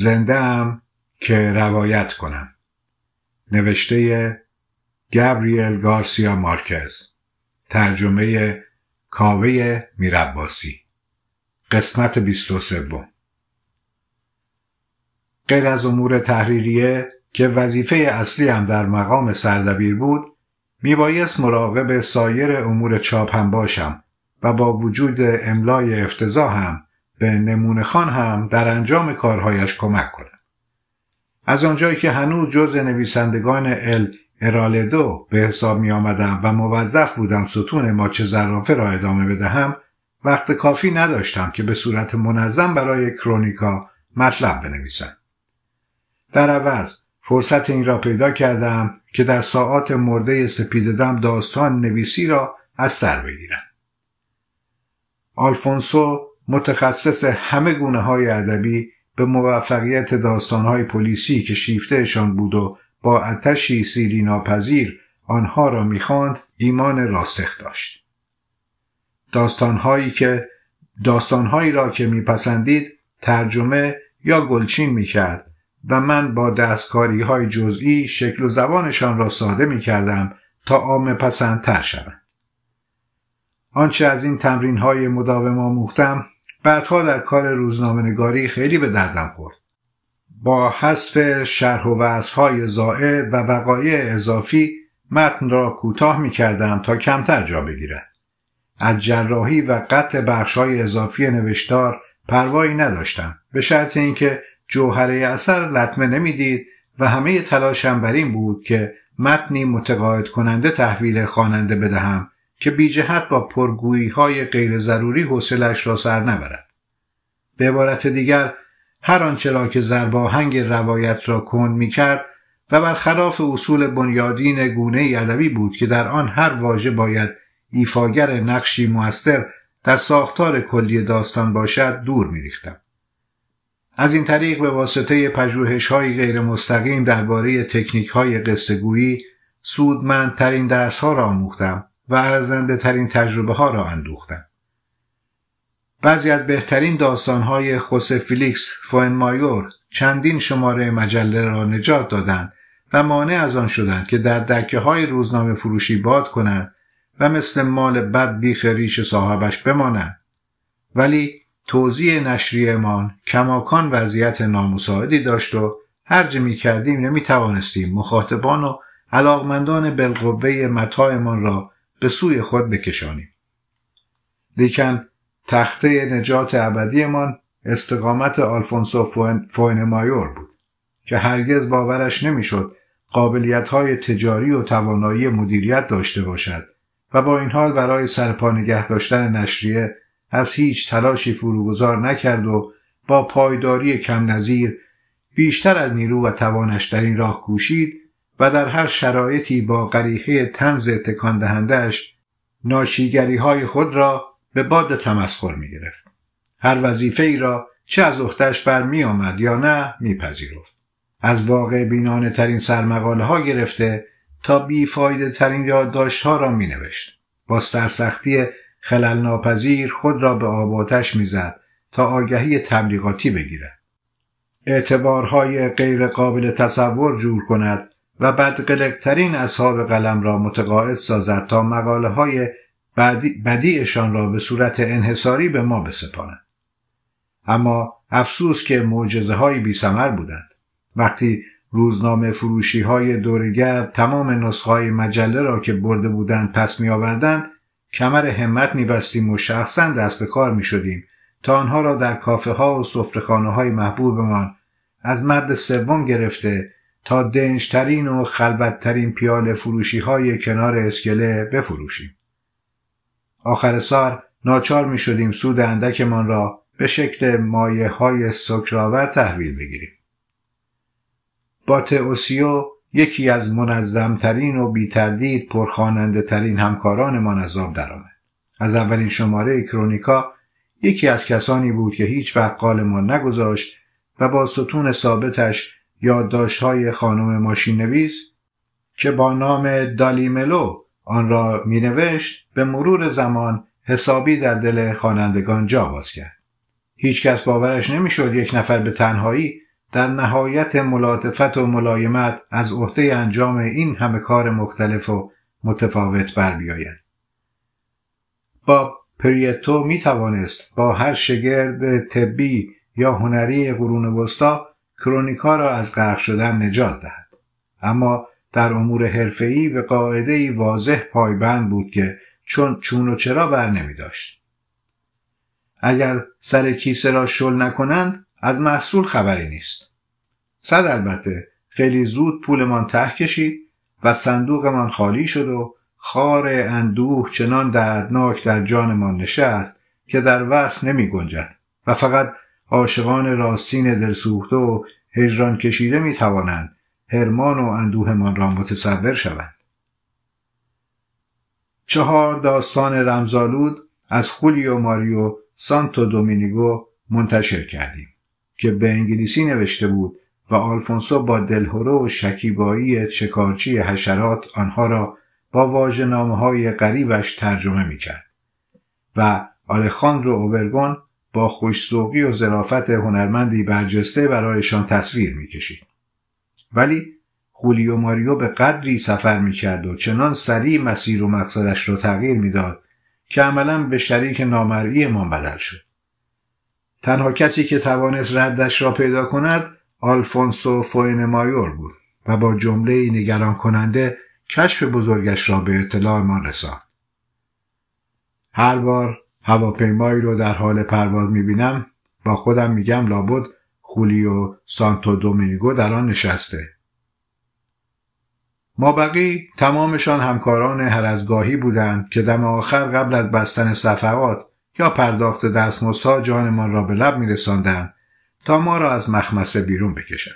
زنده ام که روایت کنم نوشته گابریل گارسیا مارکز ترجمه کاوه میرباسی قسمت 23 غیر از امور تحریریه که وظیفه اصلی هم در مقام سردبیر بود میبایست مراقب سایر امور چاپ هم باشم و با وجود املای افتضاح هم به نمونه خان هم در انجام کارهایش کمک کند. از آنجایی که هنوز جز نویسندگان ال ارالدو به حساب می آمدم و موظف بودم ستون ماچه زرافه را ادامه بدهم وقت کافی نداشتم که به صورت منظم برای کرونیکا مطلب بنویسم. در عوض فرصت این را پیدا کردم که در ساعات مرده سپیددم داستان نویسی را از سر بگیرم. آلفونسو متخصص همه گونه های ادبی به موفقیت داستانهای پلیسی که شیفتهشان بود و با اتشی سیری ناپذیر آنها را میخواند ایمان راسخ داشت داستانهایی که داستانهایی را که میپسندید ترجمه یا گلچین میکرد و من با دستکاری های جزئی شکل و زبانشان را ساده میکردم تا عام پسندتر شوند آنچه از این تمرین های مداوم آموختم بعدها در کار روزنامه نگاری خیلی به دردم خورد با حذف شرح و های زائد و وقایع اضافی متن را کوتاه می کردم تا کمتر جا بگیرد از جراحی و قطع های اضافی نوشتار پروایی نداشتم به شرط اینکه جوهره اثر لطمه نمیدید و همه تلاشم بر این بود که متنی متقاعد کننده تحویل خواننده بدهم که بی جهت با پرگویی های غیر ضروری حوصلش را سر نبرد. به عبارت دیگر هر آنچه را که زرباهنگ روایت را کند می کرد و خلاف اصول بنیادین گونه ادبی بود که در آن هر واژه باید ایفاگر نقشی موثر در ساختار کلی داستان باشد دور میریختم از این طریق به واسطه پژوهش های غیر مستقیم درباره تکنیک های قصه گویی سودمندترین درس ها را آموختم و ارزنده ترین تجربه ها را اندوختن. بعضی از بهترین داستان های خوسه فیلیکس فوئن مایور چندین شماره مجله را نجات دادند و مانع از آن شدند که در دکه های روزنامه فروشی باد کنند و مثل مال بد بیخ ریش صاحبش بمانند ولی توضیح نشریهمان کماکان وضعیت نامساعدی داشت و هرچه می کردیم نمی توانستیم مخاطبان و علاقمندان بالقوه متاعمان را به سوی خود بکشانیم لیکن تخته نجات ابدیمان استقامت آلفونسو فوین, مایور بود که هرگز باورش نمیشد های تجاری و توانایی مدیریت داشته باشد و با این حال برای سرپا نگه داشتن نشریه از هیچ تلاشی فروگذار نکرد و با پایداری کم نظیر بیشتر از نیرو و توانش در این راه کوشید و در هر شرایطی با قریحه تنز تکان دهندهش ناشیگری های خود را به باد تمسخر می گرفت. هر وظیفه ای را چه از اختش بر می آمد یا نه می پذیرفت. از واقع بینانه ترین سرمقاله ها گرفته تا بیفایده ترین یادداشت ها را می نوشت. با سرسختی خلل ناپذیر خود را به آباتش زد تا آگهی تبلیغاتی بگیرد. اعتبارهای غیر قابل تصور جور کند و بدقلقترین اصحاب قلم را متقاعد سازد تا مقاله های بدیعشان را به صورت انحصاری به ما بسپارند اما افسوس که معجزه های بی سمر بودند وقتی روزنامه فروشی های دورگرد تمام نسخه های مجله را که برده بودند پس می آوردند کمر همت می بستیم و شخصا دست به کار می شدیم تا آنها را در کافه ها و صفرخانه های محبوبمان از مرد سوم گرفته تا دنجترین و خلوتترین پیال فروشی های کنار اسکله بفروشیم. آخر سار ناچار می شدیم سود اندکمان را به شکل مایه های سکراور تحویل بگیریم. بات یکی از منظمترین و بیتردید پرخاننده ترین همکاران از آب درآمد. از اولین شماره کرونیکا یکی از کسانی بود که هیچ وقت قالمان نگذاشت و با ستون ثابتش های خانم ماشین نویز که با نام دالیملو آن را مینوشت به مرور زمان حسابی در دل خوانندگان جا باز کرد هیچکس باورش شد یک نفر به تنهایی در نهایت ملاتفت و ملایمت از عهده انجام این همه کار مختلف و متفاوت بر بیاید با پریتو می توانست با هر شگرد طبی یا هنری قرون وسطا کرونیکا را از غرق شدن نجات دهد اما در امور حرفه‌ای به قاعده واضح پایبند بود که چون چون و چرا بر نمی داشت. اگر سر کیسه را شل نکنند از محصول خبری نیست. صد البته خیلی زود پولمان ته کشید و صندوقمان خالی شد و خار اندوه چنان دردناک در جانمان نشست که در وصف نمی گنجد و فقط عاشقان راستین دلسوخته و هجران کشیده می توانند هرمان و اندوهمان را متصور شوند چهار داستان رمزالود از خولیو ماریو سانتو دومینیگو منتشر کردیم که به انگلیسی نوشته بود و آلفونسو با دلهره و شکیبایی شکارچی حشرات آنها را با واجه نامه های قریبش ترجمه می کرد و آلخاندرو اوبرگون با خوشسوقی و زرافت هنرمندی برجسته برایشان تصویر میکشید ولی خولیو ماریو به قدری سفر میکرد و چنان سریع مسیر و مقصدش را تغییر میداد که عملا به شریک نامرئی ما بدل شد تنها کسی که توانست ردش را پیدا کند آلفونسو فوین مایور بود و با جمله نگران کننده کشف بزرگش را به اطلاع ما رساند هر بار هواپیمایی رو در حال پرواز میبینم با خودم میگم لابد خولیو سانتو دومینگو در آن نشسته مابقی تمامشان همکاران هر از گاهی بودند که دم آخر قبل از بستن صفحات یا پرداخت دستمزدها جانمان را به لب میرساندند تا ما را از مخمسه بیرون بکشند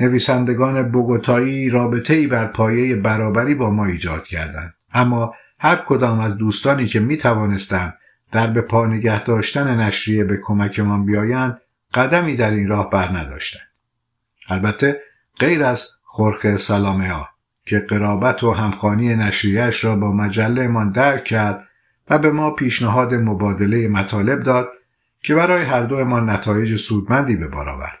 نویسندگان بوگوتایی رابطه‌ای بر پایه برابری با ما ایجاد کردند اما هر کدام از دوستانی که می توانستند در به پا نگه داشتن نشریه به کمکمان بیایند قدمی در این راه بر نداشتند البته غیر از خرخ سلامه ها که قرابت و همخانی نشریهش را با مجله من درک کرد و به ما پیشنهاد مبادله مطالب داد که برای هر دو ما نتایج سودمندی به بار آورد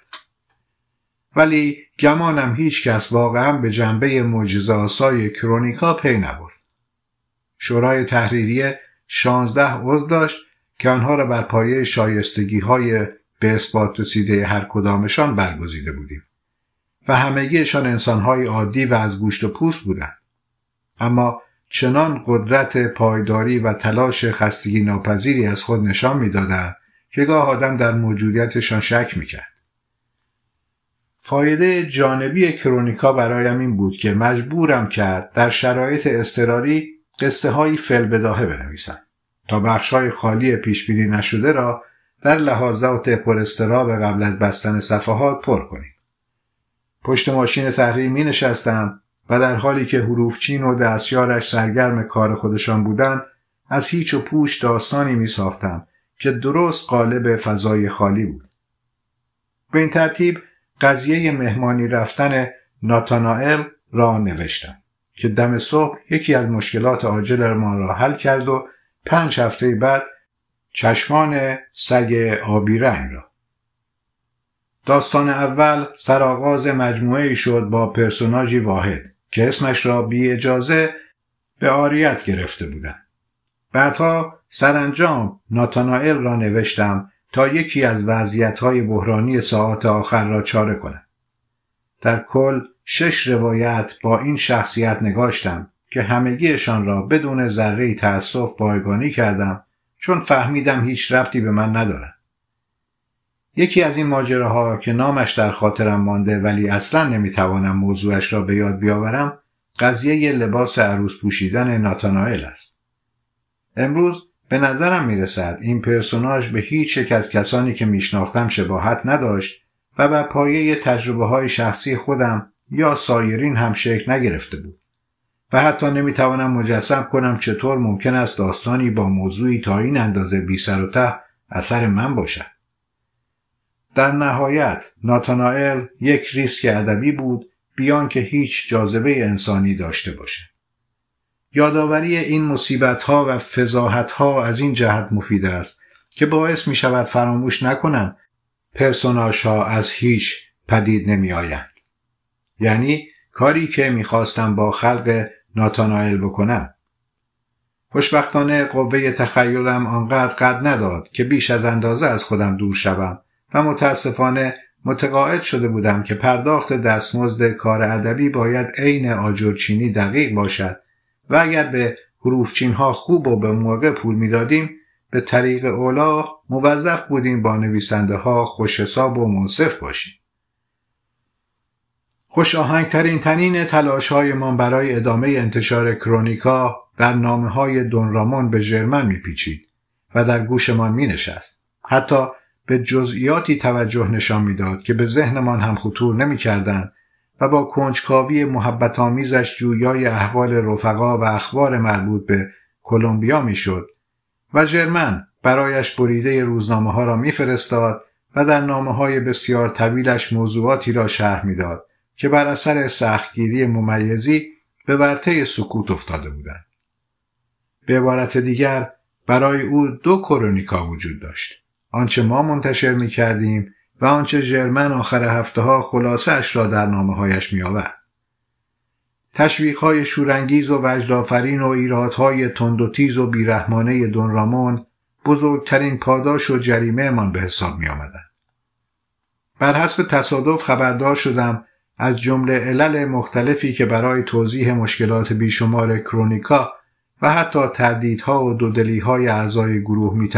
ولی گمانم هیچ کس واقعا به جنبه معجزه آسای کرونیکا پی نبرد شورای تحریری 16 عضو داشت که آنها را بر پایه شایستگی های به اثبات رسیده هر کدامشان برگزیده بودیم و همگیشان انسانهای عادی و از گوشت و پوست بودند اما چنان قدرت پایداری و تلاش خستگی ناپذیری از خود نشان میدادند که گاه آدم در موجودیتشان شک میکرد فایده جانبی کرونیکا برایم این بود که مجبورم کرد در شرایط اضطراری قصه هایی بداهه بنویسم تا های خالی پیشبینی نشده را در لحاظات به قبل از بستن صفحات پر کنیم پشت ماشین تحریر می نشستم و در حالی که حروف چین و دستیارش سرگرم کار خودشان بودند از هیچ و پوش داستانی می ساختم که درست قالب فضای خالی بود به این ترتیب قضیه مهمانی رفتن ناتانائل را نوشتم که دم صبح یکی از مشکلات ما را حل کرد و پنج هفته بعد چشمان سگ آبی رنگ را داستان اول سرآغاز مجموعه شد با پرسوناژی واحد که اسمش را بی اجازه به آریت گرفته بودند. بعدها سرانجام ناتانائل را نوشتم تا یکی از وضعیت‌های بحرانی ساعات آخر را چاره کنم. در کل شش روایت با این شخصیت نگاشتم که همگیشان را بدون ذره تأسف بایگانی کردم چون فهمیدم هیچ ربطی به من ندارد. یکی از این ماجراها که نامش در خاطرم مانده ولی اصلا نمیتوانم موضوعش را به یاد بیاورم قضیه لباس عروس پوشیدن ناتانائل است. امروز به نظرم میرسد این پرسوناژ به هیچ یک از کسانی که میشناختم شباهت نداشت و بر پایه تجربه های شخصی خودم یا سایرین هم شکل نگرفته بود و حتی نمیتوانم مجسم کنم چطور ممکن است داستانی با موضوعی تا این اندازه بی سر و ته اثر من باشد در نهایت ناتانائل یک ریسک ادبی بود بیان که هیچ جاذبه انسانی داشته باشد. یادآوری این مصیبت ها و فضاحت ها از این جهت مفید است که باعث می شود فراموش نکنم پرسوناش ها از هیچ پدید نمی آیند. یعنی کاری که میخواستم با خلق ناتانائل بکنم خوشبختانه قوه تخیلم آنقدر قد نداد که بیش از اندازه از خودم دور شوم و متاسفانه متقاعد شده بودم که پرداخت دستمزد کار ادبی باید عین آجرچینی دقیق باشد و اگر به حروفچین ها خوب و به موقع پول میدادیم به طریق اولا موظف بودیم با نویسنده ها خوش حساب و منصف باشیم. خوش ترین تنین تلاش هایمان برای ادامه انتشار کرونیکا در نامه های دونرامون به ژرمن میپیچید و در گوشمان مینشست. حتی به جزئیاتی توجه نشان میداد که به ذهنمان هم خطور نمیکردند و با کنجکاوی محبت آمیزش جویای احوال رفقا و اخبار مربوط به کلمبیا میشد و جرمن برایش بریده روزنامه ها را میفرستاد و در نامه های بسیار طویلش موضوعاتی را شرح میداد که بر اثر سختگیری ممیزی به ورطه سکوت افتاده بودند به عبارت دیگر برای او دو کرونیکا وجود داشت آنچه ما منتشر می کردیم و آنچه جرمن آخر هفته ها خلاصه اش را در نامه هایش می آورد. تشویقهای شورانگیز و وجدآفرین و ایرادهای تند و تیز و بیرحمانه دونرامون بزرگترین پاداش و من به حساب می آمدن. بر حسب تصادف خبردار شدم از جمله علل مختلفی که برای توضیح مشکلات بیشمار کرونیکا و حتی تردیدها و دودلیهای اعضای گروه می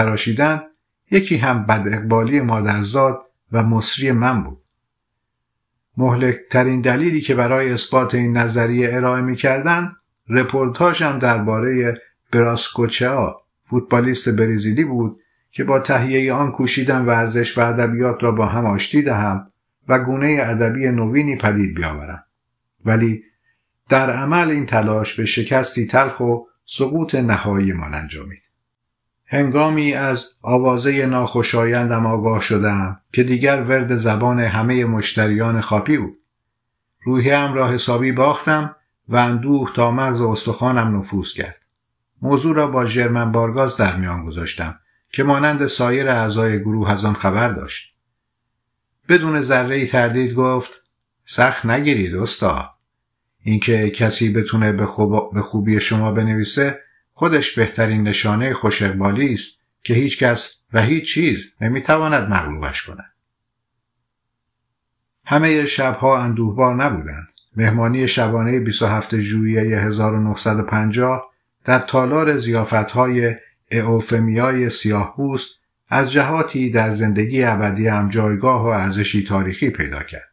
یکی هم بد اقبالی مادرزاد و مصری من بود. مهلکترین دلیلی که برای اثبات این نظریه ارائه کردن رپورتاژم درباره براسکوچا فوتبالیست برزیلی بود که با تهیه آن کوشیدن ورزش و ادبیات را با هم آشتی دهم و گونه ادبی نوینی پدید بیاورم ولی در عمل این تلاش به شکستی تلخ و سقوط نهایی من انجامید هنگامی از آوازه ناخوشایندم آگاه شدم که دیگر ورد زبان همه مشتریان خاپی بود. روحیم را حسابی باختم و اندوه تا مغز استخوانم نفوذ کرد. موضوع را با جرمن بارگاز در میان گذاشتم که مانند سایر اعضای گروه از آن خبر داشت. بدون ذره تردید گفت سخت نگیرید استا اینکه کسی بتونه به, به خوبی شما بنویسه خودش بهترین نشانه خوش اقبالی است که هیچ کس و هیچ چیز نمیتواند مغلوبش کند. همه شبها اندوهبار نبودند. مهمانی شبانه 27 ژوئیه 1950 در تالار زیافتهای اوفمیای سیاهپوست از جهاتی در زندگی ابدی هم جایگاه و ارزشی تاریخی پیدا کرد.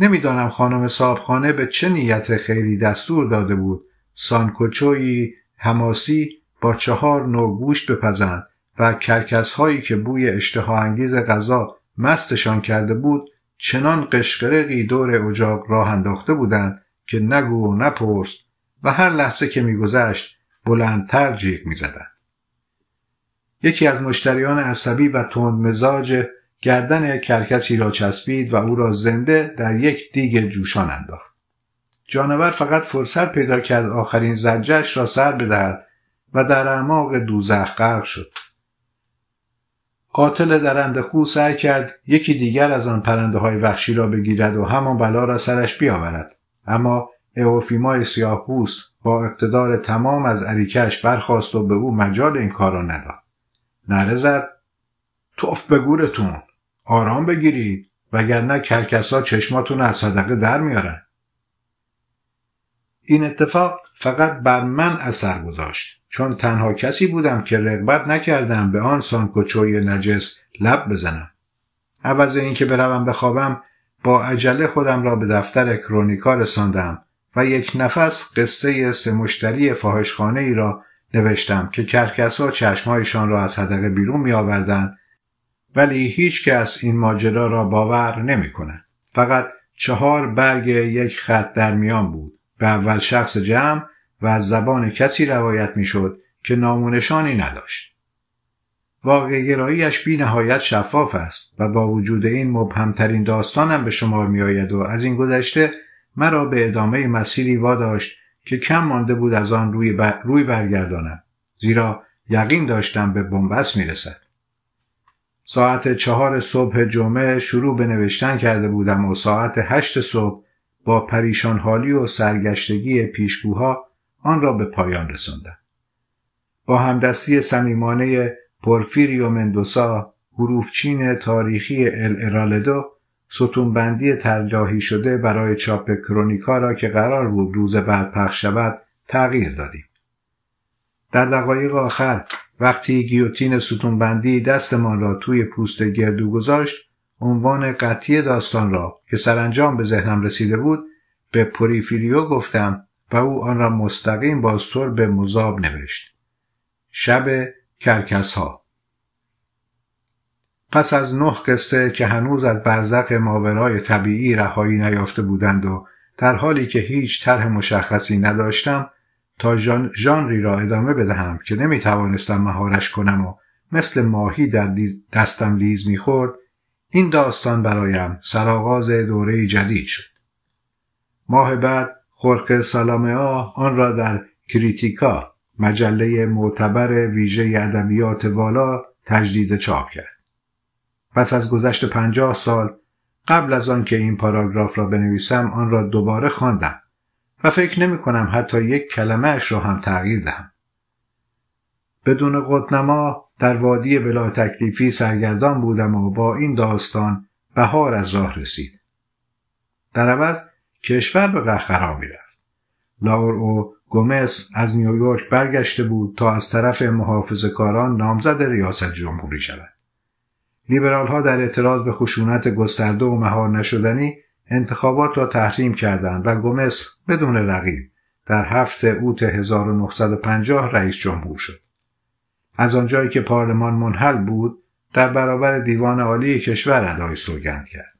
نمیدانم خانم صاحبخانه به چه نیت خیلی دستور داده بود سانکوچویی حماسی با چهار نوع گوشت بپزند و کرکس هایی که بوی اشتها انگیز غذا مستشان کرده بود چنان قشقرقی دور اجاق راه انداخته بودند که نگو و نپرس و هر لحظه که میگذشت بلندتر جیغ میزدند یکی از مشتریان عصبی و تند مزاج گردن کرکسی را چسبید و او را زنده در یک دیگ جوشان انداخت جانور فقط فرصت پیدا کرد آخرین زجرش را سر بدهد و در اعماق دوزخ غرق شد قاتل درنده خو سعی کرد یکی دیگر از آن پرنده های وحشی را بگیرد و همان بلا را سرش بیاورد اما اوفیمای سیاهپوس با اقتدار تمام از اریکش برخواست و به او مجال این کار را نداد نره زد توف به گورتون آرام بگیرید وگرنه کرکسا چشماتون از صدقه در میارن این اتفاق فقط بر من اثر گذاشت چون تنها کسی بودم که رغبت نکردم به آن سانکوچوی نجس لب بزنم عوض اینکه بروم بخوابم با عجله خودم را به دفتر کرونیکا رساندم و یک نفس قصه سه مشتری فاحشخانه ای را نوشتم که کرکسها چشمهایشان را از حدقه بیرون می آوردن ولی هیچ کس این ماجرا را باور نمی کنه فقط چهار برگ یک خط در میان بود به اول شخص جمع و از زبان کسی روایت میشد که نامونشانی نداشت واقع گراییش بی نهایت شفاف است و با وجود این مبهمترین داستانم به شمار می آید و از این گذشته مرا به ادامه مسیری واداشت که کم مانده بود از آن روی, بر... روی برگردانم زیرا یقین داشتم به بنبست می رسد. ساعت چهار صبح جمعه شروع به نوشتن کرده بودم و ساعت هشت صبح با پریشان حالی و سرگشتگی پیشگوها آن را به پایان رساندند با همدستی صمیمانه پورفیریو مندوسا حروفچین تاریخی الارالدو ستونبندی طراحی شده برای چاپ کرونیکا را که قرار بود روز بعد پخش شود تغییر دادیم در دقایق آخر وقتی گیوتین ستونبندی دستمان را توی پوست گردو گذاشت عنوان قطعی داستان را که سرانجام به ذهنم رسیده بود به پوریفیریو گفتم و او آن را مستقیم با به مذاب نوشت شب کرکس ها پس از نه قصه که هنوز از برزخ ماورای طبیعی رهایی نیافته بودند و در حالی که هیچ طرح مشخصی نداشتم تا ژانری را ادامه بدهم که نمیتوانستم مهارش کنم و مثل ماهی در دستم لیز میخورد این داستان برایم سرآغاز دوره جدید شد ماه بعد خرق سلامه آن را در کریتیکا مجله معتبر ویژه ادبیات والا تجدید چاپ کرد پس از گذشت پنجاه سال قبل از آن که این پاراگراف را بنویسم آن را دوباره خواندم و فکر نمی کنم حتی یک کلمه اش را هم تغییر دهم بدون قطنما در وادی بلا تکلیفی سرگردان بودم و با این داستان بهار از راه رسید در عوض کشور به قهقرا میرفت لاور او گومس از نیویورک برگشته بود تا از طرف محافظ کاران نامزد ریاست جمهوری شود لیبرال ها در اعتراض به خشونت گسترده و مهار نشدنی انتخابات را تحریم کردند و گومس بدون رقیب در هفت اوت 1950 رئیس جمهور شد. از آنجایی که پارلمان منحل بود در برابر دیوان عالی کشور ادای سوگند کرد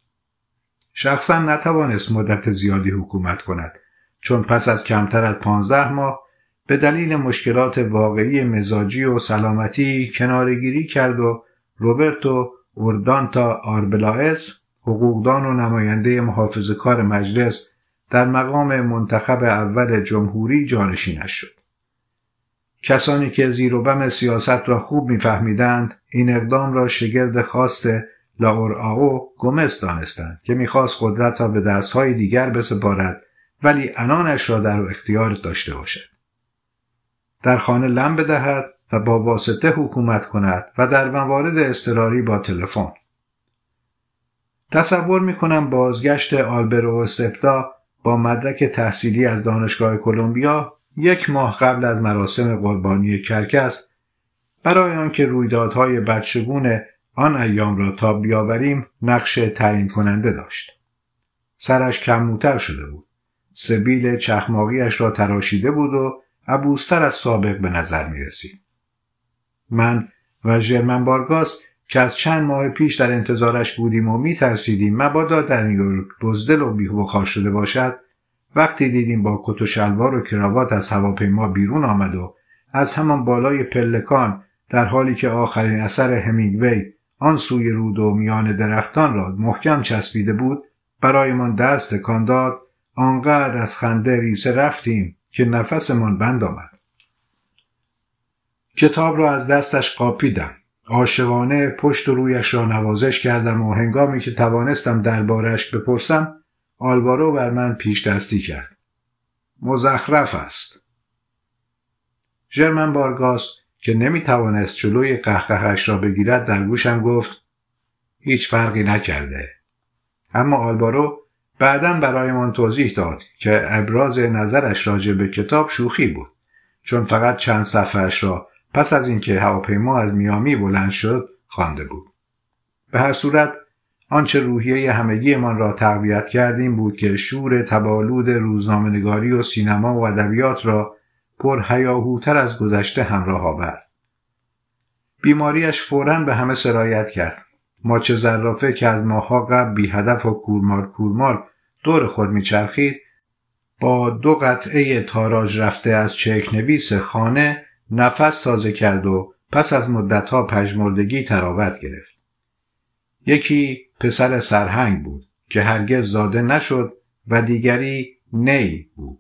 شخصا نتوانست مدت زیادی حکومت کند چون پس از کمتر از پانزده ماه به دلیل مشکلات واقعی مزاجی و سلامتی کنارگیری کرد و روبرتو اوردانتا آربلائس حقوقدان و نماینده محافظ کار مجلس در مقام منتخب اول جمهوری جانشینش شد. کسانی که زیر و بم سیاست را خوب میفهمیدند این اقدام را شگرد خاص لاور آو گمز دانستند که میخواست قدرت را به دستهای دیگر بسپارد ولی انانش را در اختیار داشته باشد در خانه لم بدهد و با واسطه حکومت کند و در موارد اضطراری با تلفن تصور میکنم بازگشت آلبرو سپتا با مدرک تحصیلی از دانشگاه کلمبیا یک ماه قبل از مراسم قربانی کرکس برای آنکه رویدادهای بچگون آن ایام را تا بیاوریم نقش تعیین کننده داشت سرش کموتر شده بود سبیل چخماقیش را تراشیده بود و عبوستر از سابق به نظر می رسید. من و ژرمن بارگاس که از چند ماه پیش در انتظارش بودیم و می ترسیدیم مبادا در نیویورک بزدل و بیهوخار شده باشد وقتی دیدیم با کت و شلوار و کراوات از هواپیما بیرون آمد و از همان بالای پلکان در حالی که آخرین اثر همینگوی آن سوی رود و میان درختان را محکم چسبیده بود برایمان دست تکان داد آنقدر از خنده ریسه رفتیم که نفسمان بند آمد کتاب را از دستش قاپیدم آشوانه پشت و رویش را نوازش کردم و هنگامی که توانستم دربارش بپرسم آلوارو بر من پیش دستی کرد مزخرف است جرمن بارگاس که نمی توانست جلوی قهقهش را بگیرد در گوشم گفت هیچ فرقی نکرده اما آلبارو بعدا برایمان توضیح داد که ابراز نظرش راجع به کتاب شوخی بود چون فقط چند صفحهش را پس از اینکه هواپیما از میامی بلند شد خوانده بود به هر صورت آنچه روحیه همگیمان را تقویت کرد این بود که شور تبالود روزنامه‌نگاری و سینما و ادبیات را پر هیاهوتر از گذشته همراه آورد بیماریش فورا به همه سرایت کرد چه زرافه که از ماها قبل بی هدف و کورمال کورمال دور خود میچرخید با دو قطعه تاراج رفته از چکنویس خانه نفس تازه کرد و پس از مدتها پژمردگی تراوت گرفت یکی پسر سرهنگ بود که هرگز زاده نشد و دیگری نی بود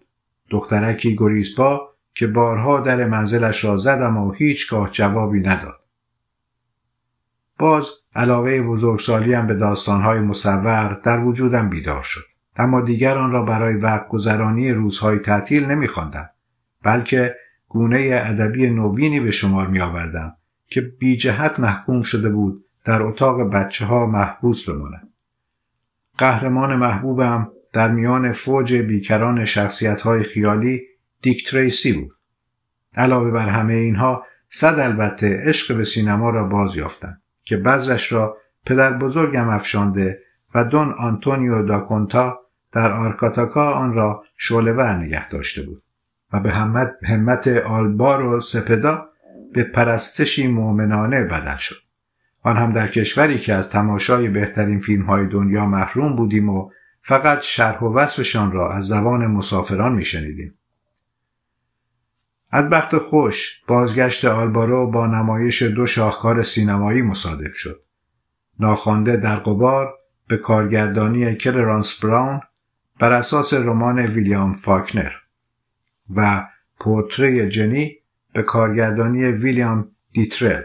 دخترکی گریزپا که بارها در منزلش را زدم و هیچگاه جوابی نداد باز علاقه بزرگسالیم به داستانهای مصور در وجودم بیدار شد اما دیگر آن را برای وقت گذرانی روزهای تعطیل نمیخواندم بلکه گونه ادبی نوینی به شمار میآوردم که بیجهت محکوم شده بود در اتاق بچه ها محبوس بمانند قهرمان محبوبم در میان فوج بیکران شخصیت های خیالی دیک تریسی بود علاوه بر همه اینها صد البته عشق به سینما را باز یافتند که بذرش را پدر بزرگم افشانده و دون آنتونیو داکونتا در آرکاتاکا آن را ور نگه داشته بود و به همت همت آلبار و سپدا به پرستشی مؤمنانه بدل شد آن هم در کشوری که از تماشای بهترین فیلم های دنیا محروم بودیم و فقط شرح و وصفشان را از زبان مسافران می شنیدیم. از بخت خوش بازگشت آلبارو با نمایش دو شاهکار سینمایی مصادف شد. ناخوانده در قبار به کارگردانی کلرانس براون بر اساس رمان ویلیام فاکنر و پورتری جنی به کارگردانی ویلیام دیترل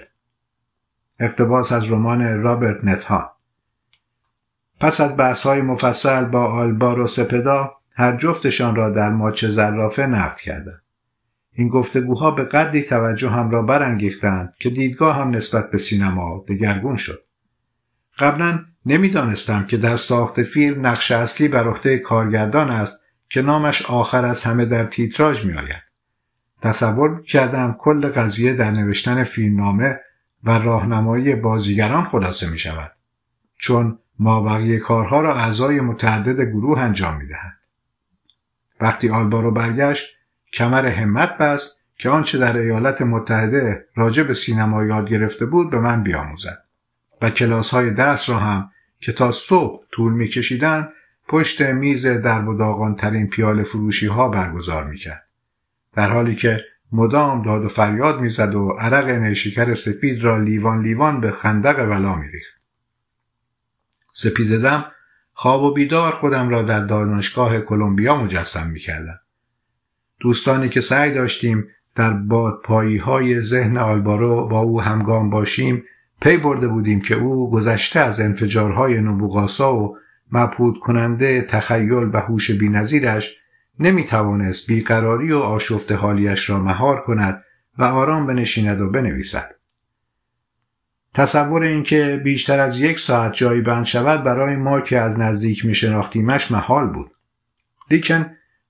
اقتباس از رمان رابرت نتهان پس از بحث های مفصل با آلبار و سپدا هر جفتشان را در ماچ زرافه نقد کردند این گفتگوها به قدری توجه هم را برانگیختند که دیدگاه هم نسبت به سینما دگرگون شد قبلا نمیدانستم که در ساخت فیلم نقش اصلی بر عهده کارگردان است که نامش آخر از همه در تیتراژ میآید تصور کردم کل قضیه در نوشتن فیلمنامه و راهنمایی بازیگران خلاصه می شود چون ما بقیه کارها را اعضای متعدد گروه انجام می دهند. وقتی آلبارو برگشت کمر همت بست که آنچه در ایالات متحده راجع به سینما یاد گرفته بود به من بیاموزد و کلاس های درس را هم که تا صبح طول کشیدن پشت میز در و ترین پیال فروشی ها برگزار میکرد در حالی که مدام داد و فریاد میزد و عرق نشیکر سپید را لیوان لیوان به خندق ولا میریخت سپید دم خواب و بیدار خودم را در دانشگاه کلمبیا مجسم میکردم دوستانی که سعی داشتیم در بادپایی های ذهن آلبارو با او همگام باشیم پی برده بودیم که او گذشته از انفجارهای نبوغاسا و مبهود کننده تخیل و هوش بینظیرش نمی توانست بیقراری و آشفت حالیش را مهار کند و آرام بنشیند و بنویسد. تصور اینکه بیشتر از یک ساعت جایی بند شود برای ما که از نزدیک می شناختیمش محال بود. لیکن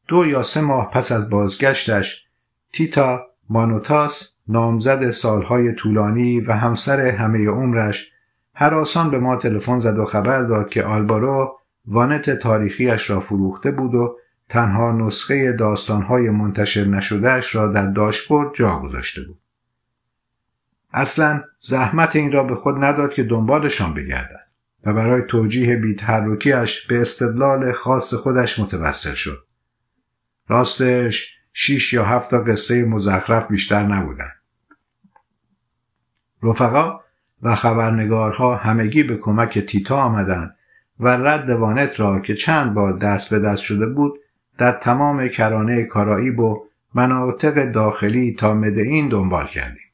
دو یا سه ماه پس از بازگشتش تیتا مانوتاس نامزد سالهای طولانی و همسر همه عمرش هر آسان به ما تلفن زد و خبر داد که آلبارو وانت تاریخیش را فروخته بود و تنها نسخه داستانهای منتشر نشدهش را در داشبورد جا گذاشته بود. اصلا زحمت این را به خود نداد که دنبالشان بگردد و برای توجیه بیتحرکیش به استدلال خاص خودش متوسل شد. راستش شیش یا هفت تا قصه مزخرف بیشتر نبودند. رفقا و خبرنگارها همگی به کمک تیتا آمدند و رد وانت را که چند بار دست به دست شده بود در تمام کرانه کارائیب و مناطق داخلی تا مدعین دنبال کردیم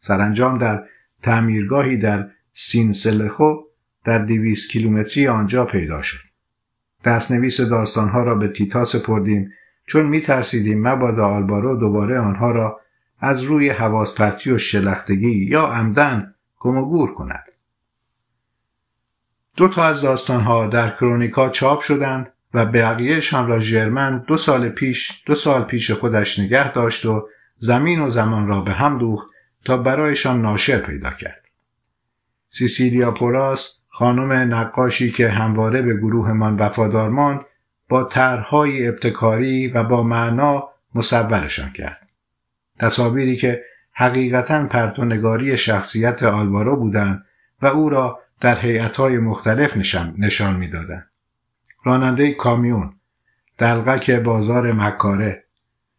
سرانجام در تعمیرگاهی در سینسلخو در دویست کیلومتری آنجا پیدا شد دستنویس داستانها را به تیتا سپردیم چون می ترسیدیم مبادا آلبارو دوباره آنها را از روی حواس و شلختگی یا عمدن گم کند دو تا از داستانها در کرونیکا چاپ شدند و بقیهشان را جرمن دو سال پیش دو سال پیش خودش نگه داشت و زمین و زمان را به هم دوخت تا برایشان ناشر پیدا کرد سیسیلیا پوراس خانم نقاشی که همواره به گروهمان وفادار ماند با طرحهای ابتکاری و با معنا مصورشان کرد تصاویری که حقیقتا پرتونگاری شخصیت آلوارو بودند و او را در هیئت‌های مختلف نشان میدادند راننده کامیون دلغک بازار مکاره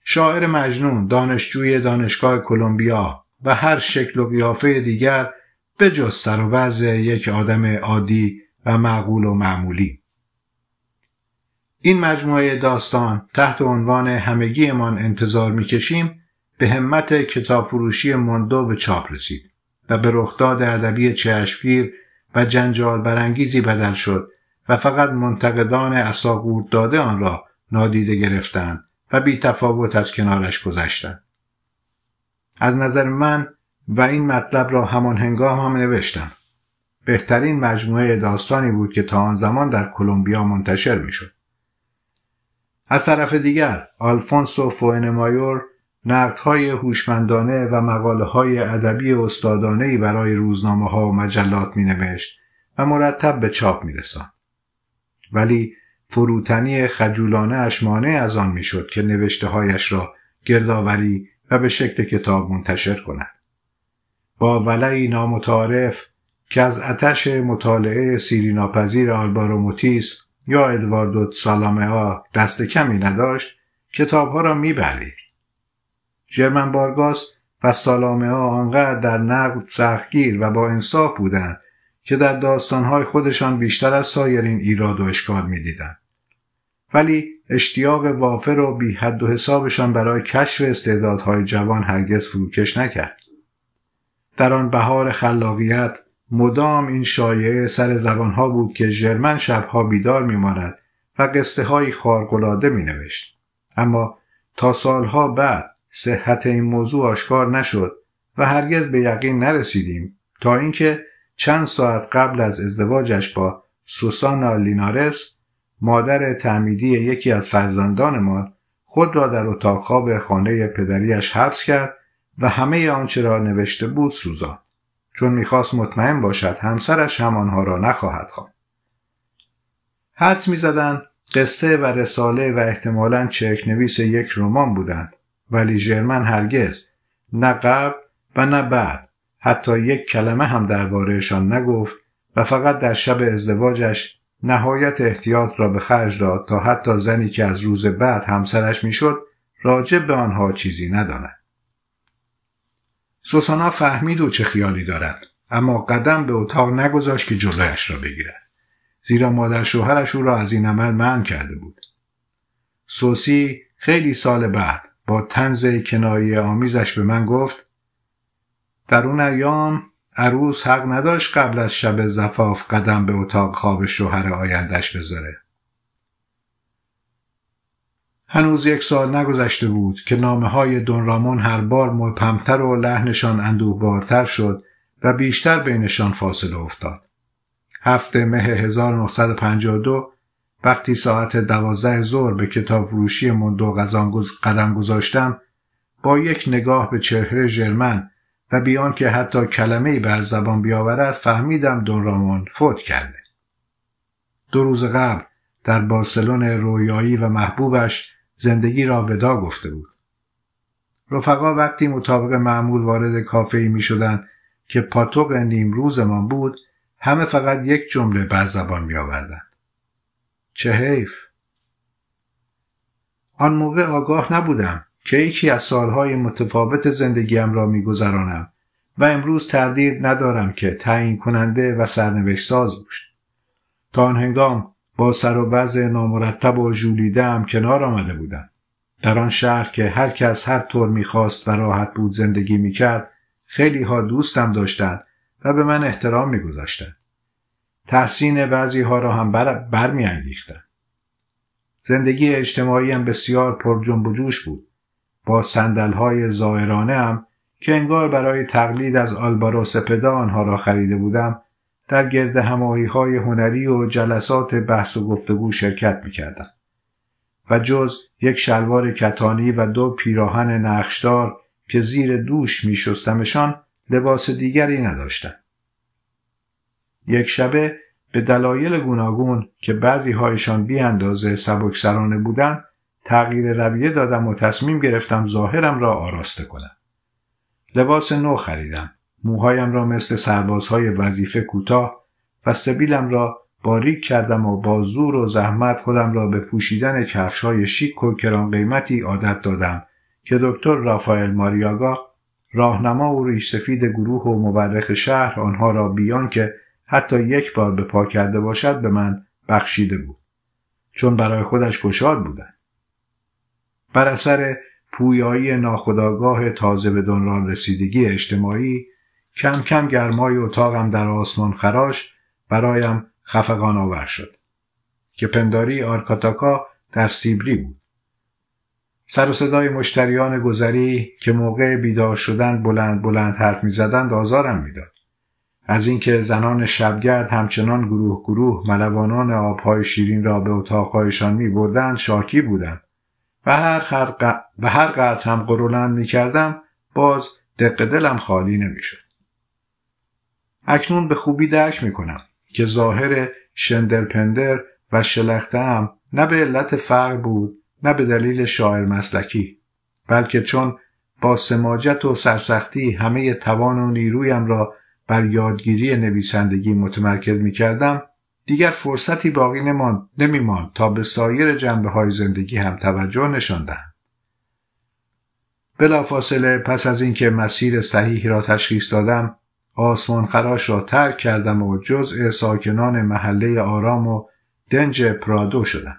شاعر مجنون دانشجوی دانشگاه کلمبیا و هر شکل و قیافه دیگر به جز سر و وضع یک آدم عادی و معقول و معمولی این مجموعه داستان تحت عنوان همگیمان انتظار میکشیم به همت کتاب فروشی مندو به چاپ رسید و به رخداد ادبی چشمگیر و جنجال برانگیزی بدل شد و فقط منتقدان اساقورد داده آن را نادیده گرفتند و بی تفاوت از کنارش گذشتند. از نظر من و این مطلب را همان هنگام هم نوشتم. بهترین مجموعه داستانی بود که تا آن زمان در کلمبیا منتشر میشد. از طرف دیگر آلفونسو مایور نقدهای هوشمندانه و مقاله های ادبی استادانه برای روزنامه ها و مجلات می نوشت و مرتب به چاپ می رسند ولی فروتنی خجولانه اشمانه از آن میشد که نوشته هایش را گردآوری و به شکل کتاب منتشر کند با ولعی نامتعارف که از اتش مطالعه سیری ناپذیر آلبارو موتیس یا ادواردو سالامه دست کمی نداشت ها را میبرید. جرمن بارگاس و سالامه ها آنقدر در نقد سخگیر و با انصاف بودند که در داستانهای خودشان بیشتر از سایرین ایراد و اشکال میدیدند ولی اشتیاق وافر و بی حد و حسابشان برای کشف استعدادهای جوان هرگز فروکش نکرد در آن بهار خلاقیت مدام این شایعه سر زبانها بود که ژرمن شبها بیدار میماند و قصه های خارقلاده می نوشت. اما تا سالها بعد صحت این موضوع آشکار نشد و هرگز به یقین نرسیدیم تا اینکه چند ساعت قبل از ازدواجش با سوسانا لینارس مادر تعمیدی یکی از فرزندان ما خود را در اتاق خواب خانه پدریش حبس کرد و همه آنچه را نوشته بود سوزا چون میخواست مطمئن باشد همسرش آنها را نخواهد خواند حدس میزدند قصه و رساله و احتمالا نویس یک رمان بودند ولی ژرمن هرگز نه قبل و نه بعد حتی یک کلمه هم دربارهشان نگفت و فقط در شب ازدواجش نهایت احتیاط را به خرج داد تا حتی زنی که از روز بعد همسرش میشد راجب به آنها چیزی نداند سوسانا فهمید او چه خیالی دارد اما قدم به اتاق نگذاشت که جلویش را بگیرد زیرا مادر شوهرش او را از این عمل منع کرده بود سوسی خیلی سال بعد با تنز کنایه آمیزش به من گفت در اون ایام عروس حق نداشت قبل از شب زفاف قدم به اتاق خواب شوهر آیندش بذاره هنوز یک سال نگذشته بود که نامه های دونرامون هر بار مبهمتر و لحنشان اندوهبارتر شد و بیشتر بینشان فاصله افتاد. هفته مه 1952 وقتی ساعت دوازده ظهر به کتاب فروشی مندو قدم گذاشتم با یک نگاه به چهره ژرمن و بیان که حتی کلمه بر زبان بیاورد فهمیدم رامون فوت کرده دو روز قبل در بارسلون رویایی و محبوبش زندگی را ودا گفته بود رفقا وقتی مطابق معمول وارد کافه ای می شدن که پاتوق نیم روزمان بود همه فقط یک جمله بر زبان می چه حیف آن موقع آگاه نبودم که یکی از سالهای متفاوت زندگیم را میگذرانم و امروز تردید ندارم که تعیین کننده و سرنوشت ساز بود تا آن هنگام با سر و وضع نامرتب و جولیده هم کنار آمده بودم در آن شهر که هر کس هر طور میخواست و راحت بود زندگی میکرد خیلی ها دوستم داشتند و به من احترام میگذاشتند تحسین بعضی ها را هم بر, بر زندگی اجتماعی بسیار پر جنب و جوش بود با های زائرانه هم که انگار برای تقلید از آلبارو سپدا آنها را خریده بودم در گرد هماهی های هنری و جلسات بحث و گفتگو شرکت میکردم و جز یک شلوار کتانی و دو پیراهن نقشدار که زیر دوش میشستمشان لباس دیگری نداشتم یک شبه به دلایل گوناگون که بعضی هایشان بی اندازه سبکسرانه بودند تغییر رویه دادم و تصمیم گرفتم ظاهرم را آراسته کنم لباس نو خریدم موهایم را مثل سربازهای وظیفه کوتاه و سبیلم را باریک کردم و با زور و زحمت خودم را به پوشیدن کفش شیک و کران قیمتی عادت دادم که دکتر رافائل ماریاگا راهنما و ریش سفید گروه و مورخ شهر آنها را بیان که حتی یک بار به پا کرده باشد به من بخشیده بود چون برای خودش گشاد بودند بر اثر پویایی ناخداگاه تازه به دنران رسیدگی اجتماعی کم کم گرمای اتاقم در آسمان خراش برایم خفقان آور شد که پنداری آرکاتاکا در سیبری بود سر و صدای مشتریان گذری که موقع بیدار شدن بلند بلند حرف میزدند آزارم داد. از اینکه زنان شبگرد همچنان گروه گروه ملوانان آبهای شیرین را به اتاقهایشان می بردند شاکی بودند و هر, ق... هر هم قرولند می کردم باز دق دلم خالی نمی شد. اکنون به خوبی درک می کنم که ظاهر شندرپندر و شلخته هم نه به علت فقر بود نه به دلیل شاعر مسلکی بلکه چون با سماجت و سرسختی همه توان و نیرویم را بر یادگیری نویسندگی متمرکز می کردم دیگر فرصتی باقی نمان نمیماند تا به سایر جنبه های زندگی هم توجه نشان دهم بلافاصله پس از اینکه مسیر صحیح را تشخیص دادم آسمان خراش را ترک کردم و جزء ساکنان محله آرام و دنج پرادو شدم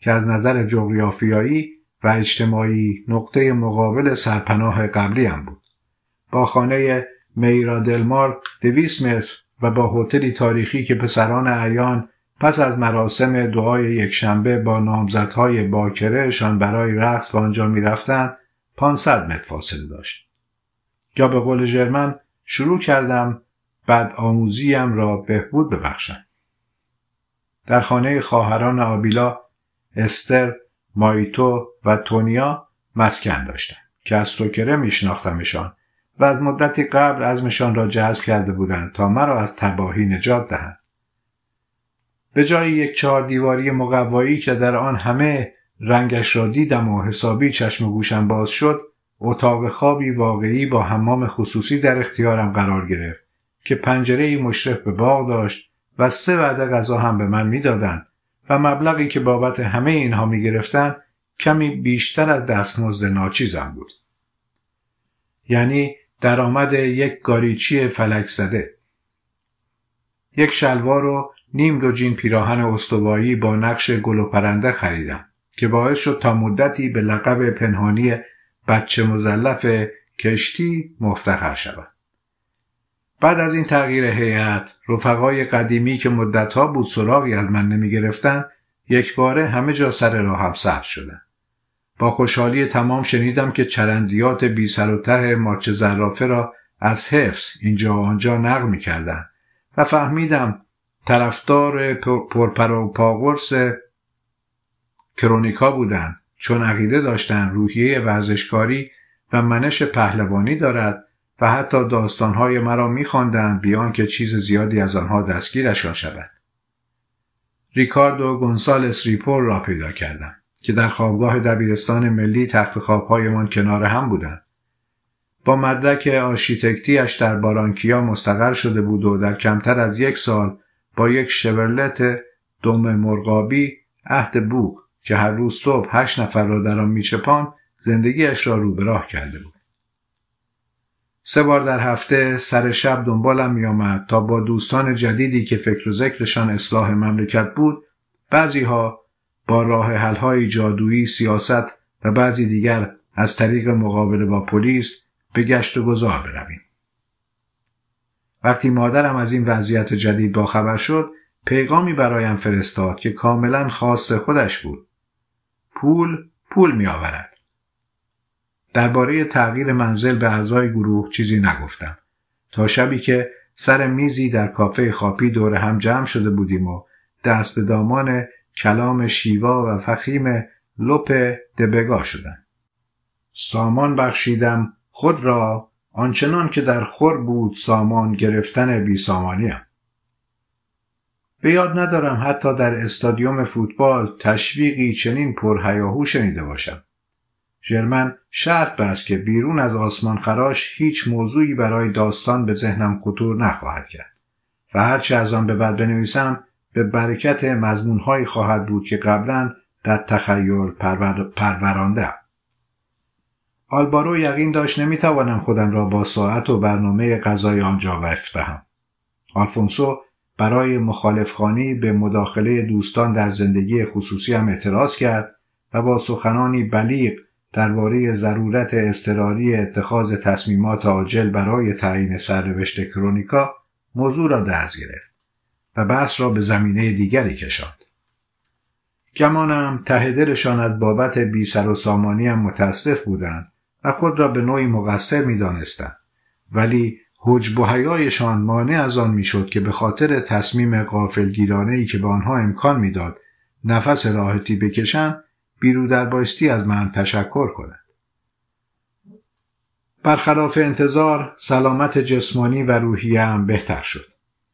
که از نظر جغرافیایی و اجتماعی نقطه مقابل سرپناه قبلیم بود با خانه میرادلمار دویست متر و با هتلی تاریخی که پسران ایان پس از مراسم دعای یکشنبه با نامزدهای باکرهشان برای رقص به آنجا میرفتند 500 متر فاصله داشت یا به قول ژرمن شروع کردم بعد آموزیم را بهبود ببخشم در خانه خواهران آبیلا استر مایتو و تونیا مسکن داشتند که از سوکره میشناختمشان و از مدتی قبل عزمشان را جذب کرده بودند تا مرا از تباهی نجات دهند به جای یک چهار دیواری مقوایی که در آن همه رنگش را دیدم و حسابی چشم و گوشم باز شد اتاق خوابی واقعی با حمام خصوصی در اختیارم قرار گرفت که پنجره مشرف به باغ داشت و سه وعده غذا هم به من میدادند و مبلغی که بابت همه اینها میگرفتند کمی بیشتر از دستمزد ناچیزم بود یعنی درآمد یک گاریچی فلک زده یک شلوار و نیم دو جین پیراهن استوایی با نقش گل و پرنده خریدم که باعث شد تا مدتی به لقب پنهانی بچه مزلف کشتی مفتخر شود بعد از این تغییر هیئت رفقای قدیمی که مدتها بود سراغی از من نمی گرفتن یک باره همه جا سر راهم سبز شدند با خوشحالی تمام شنیدم که چرندیات بی سر و ته ماچ زرافه را از حفظ اینجا و آنجا نقل میکردن و فهمیدم طرفدار پرپر و کرونیکا بودند چون عقیده داشتند روحیه ورزشکاری و منش پهلوانی دارد و حتی داستانهای مرا میخواندند بیان که چیز زیادی از آنها دستگیرشان شود ریکاردو گونسالس ریپور را پیدا کردم که در خوابگاه دبیرستان ملی تخت خوابهایمان کنار هم بودند با مدرک آشیتکتیش در بارانکیا مستقر شده بود و در کمتر از یک سال با یک شورلت دوم مرغابی عهد بوغ که هر روز صبح هشت نفر را در آن میچپان زندگیش را رو راه کرده بود سه بار در هفته سر شب دنبالم میآمد تا با دوستان جدیدی که فکر و ذکرشان اصلاح مملکت بود بعضیها با راه حلهای جادویی سیاست و بعضی دیگر از طریق مقابله با پلیس به گشت و گذار برویم وقتی مادرم از این وضعیت جدید باخبر شد پیغامی برایم فرستاد که کاملا خاص خودش بود پول پول می آورد درباره تغییر منزل به اعضای گروه چیزی نگفتم تا شبی که سر میزی در کافه خاپی دور هم جمع شده بودیم و دست به دامان کلام شیوا و فخیم لپ دبگا شدند سامان بخشیدم خود را آنچنان که در خور بود سامان گرفتن بی سامانیم. به یاد ندارم حتی در استادیوم فوتبال تشویقی چنین پرهیاهو شنیده باشم. ژرمن شرط بست که بیرون از آسمان خراش هیچ موضوعی برای داستان به ذهنم خطور نخواهد کرد و هرچه از آن به بعد بنویسم به برکت هایی خواهد بود که قبلا در تخیل پرور... پرورانده هم. آلبارو یقین داشت نمیتوانم خودم را با ساعت و برنامه غذای آنجا وقف دهم آلفونسو برای مخالفخانی به مداخله دوستان در زندگی خصوصی هم اعتراض کرد و با سخنانی بلیغ درباره ضرورت اضطراری اتخاذ تصمیمات عاجل برای تعیین سرنوشت کرونیکا موضوع را درز گرفت و بحث را به زمینه دیگری کشاند گمانم تهدرشان از بابت بی سر و سامانی هم متاسف بودند و خود را به نوعی مقصر می دانستند ولی حجب و حیایشان مانع از آن میشد که به خاطر تصمیم قافلگیرانه ای که به آنها امکان میداد نفس راحتی بکشند بیرو در بایستی از من تشکر کنند برخلاف انتظار سلامت جسمانی و روحیه هم بهتر شد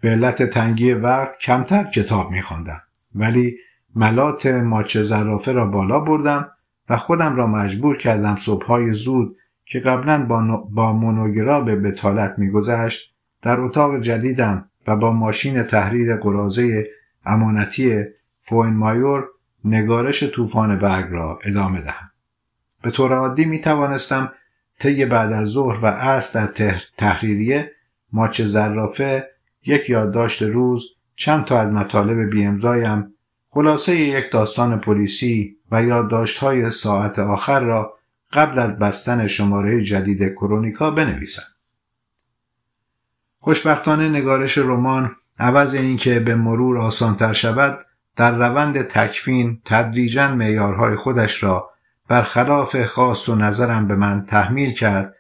به علت تنگی وقت کمتر کتاب میخواندم ولی ملات ماچه زرافه را بالا بردم و خودم را مجبور کردم صبحهای زود که قبلا با, با به بتالت میگذشت در اتاق جدیدم و با ماشین تحریر قرازه امانتی فوین مایور نگارش طوفان برگ را ادامه دهم به طور عادی می توانستم طی بعد از ظهر و عصر در تحریریه ماچ زرافه یک یادداشت روز چند تا از مطالب بیامضایم خلاصه یک داستان پلیسی و های ساعت آخر را قبل از بستن شماره جدید کرونیکا بنویسم خوشبختانه نگارش رمان عوض اینکه به مرور آسانتر شود در روند تکفین تدریجا معیارهای خودش را برخلاف خاص و نظرم به من تحمیل کرد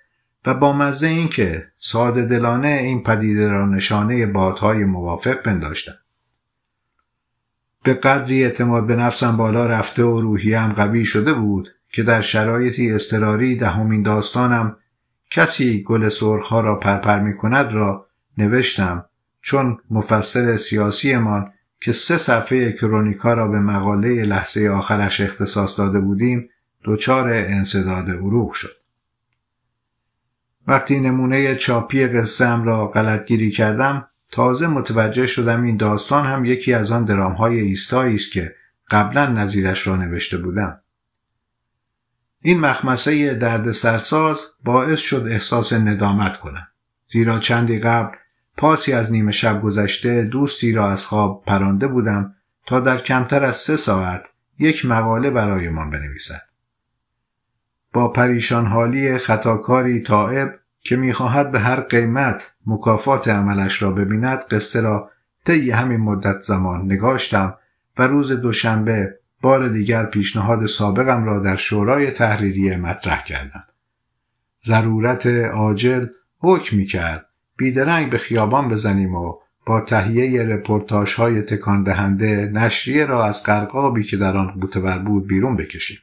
و با مزه اینکه ساده دلانه این پدیده را نشانه بادهای موافق پنداشتم به قدری اعتماد به نفسم بالا رفته و هم قوی شده بود که در شرایطی استراری دهمین ده داستانم کسی گل سرخها را پرپر می کند را نوشتم چون مفسر سیاسیمان که سه صفحه کرونیکا را به مقاله لحظه آخرش اختصاص داده بودیم دچار انصداد عروغ شد وقتی نمونه چاپی قصه را غلطگیری کردم تازه متوجه شدم این داستان هم یکی از آن درامهای ایستایی است که قبلا نظیرش را نوشته بودم این مخمسه درد سرساز باعث شد احساس ندامت کنم زیرا چندی قبل پاسی از نیمه شب گذشته دوستی را از خواب پرانده بودم تا در کمتر از سه ساعت یک مقاله برایمان بنویسد با پریشان حالی خطاکاری تائب که میخواهد به هر قیمت مکافات عملش را ببیند قصه را طی همین مدت زمان نگاشتم و روز دوشنبه بار دیگر پیشنهاد سابقم را در شورای تحریریه مطرح کردم ضرورت عاجل حکم کرد بیدرنگ به خیابان بزنیم و با تهیه رپورتاش های تکان دهنده نشریه را از قرقابی که در آن بوتور بود بیرون بکشیم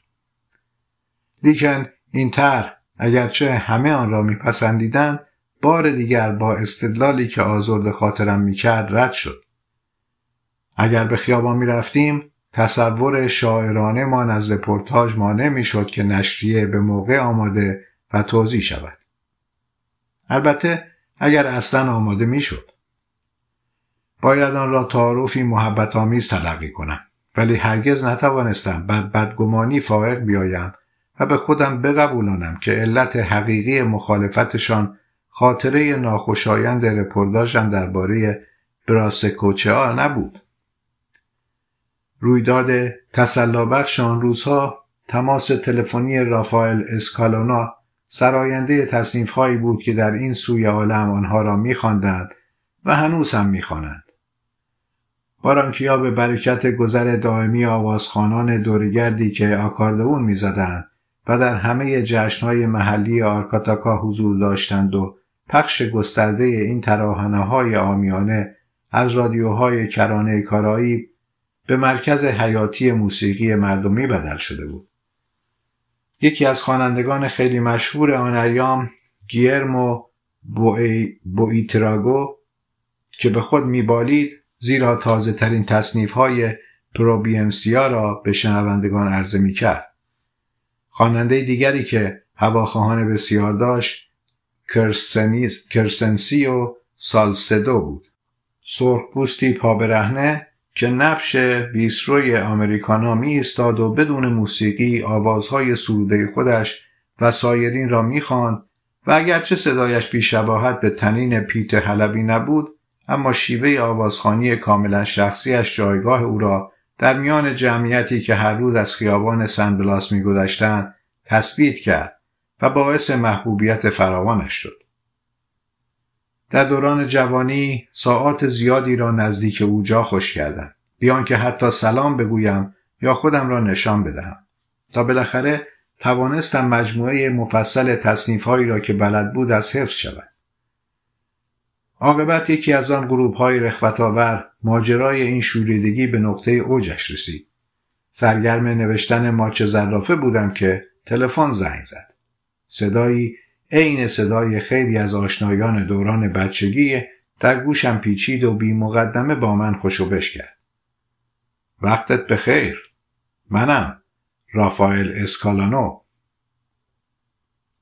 لیکن این طرح اگرچه همه آن را میپسندیدند بار دیگر با استدلالی که آزرد خاطرم میکرد رد شد اگر به خیابان میرفتیم تصور شاعرانه ما از رپورتاج ما میشد که نشریه به موقع آماده و توضیح شود البته اگر اصلا آماده میشد باید آن را تعارفی محبت آمیز تلقی کنم ولی هرگز نتوانستم بد بدگمانی فائق بیایم و به خودم بقبولانم که علت حقیقی مخالفتشان خاطره ناخوشایند رپورداژم درباره براسکوچه ها نبود رویداد تسلابخش آن روزها تماس تلفنی رافائل اسکالونا سراینده تصنیف هایی بود که در این سوی عالم آنها را میخواندند و هنوز هم میخوانند بارانکیا به برکت گذر دائمی آوازخانان دورگردی که آکاردون میزدند و در همه جشنهای محلی آرکاتاکا حضور داشتند و پخش گسترده این تراهنه های آمیانه از رادیوهای کرانه کارایی به مرکز حیاتی موسیقی مردمی بدل شده بود. یکی از خوانندگان خیلی مشهور آن ایام گیرمو بوئیتراگو که به خود میبالید زیرا تازه ترین تصنیف های پروبیمسیا را به شنوندگان عرضه می خواننده دیگری که هواخواهان بسیار داشت کرسنسی و سالسدو بود سرخپوستی پابرهنه که نقش بیسروی آمریکانا می استاد و بدون موسیقی آوازهای سروده خودش و سایرین را میخواند و اگرچه صدایش بیشباهت به تنین پیت حلبی نبود اما شیوه آوازخانی کاملا شخصیش جایگاه او را در میان جمعیتی که هر روز از خیابان سنبلاس میگذشتند تثبیت کرد و باعث محبوبیت فراوانش شد در دوران جوانی ساعات زیادی را نزدیک اوجا خوش کردم بیان که حتی سلام بگویم یا خودم را نشان بدهم تا بالاخره توانستم مجموعه مفصل تصنیفهایی را که بلد بود از حفظ شود عاقبت یکی از آن گروه‌های های رخوتآور ماجرای این شوریدگی به نقطه اوجش رسید. سرگرم نوشتن ماچ زرافه بودم که تلفن زنگ زد. صدایی عین صدای خیلی از آشنایان دوران بچگی در گوشم پیچید و بی مقدمه با من خوشو بش کرد. وقتت به خیر. منم رافائل اسکالانو.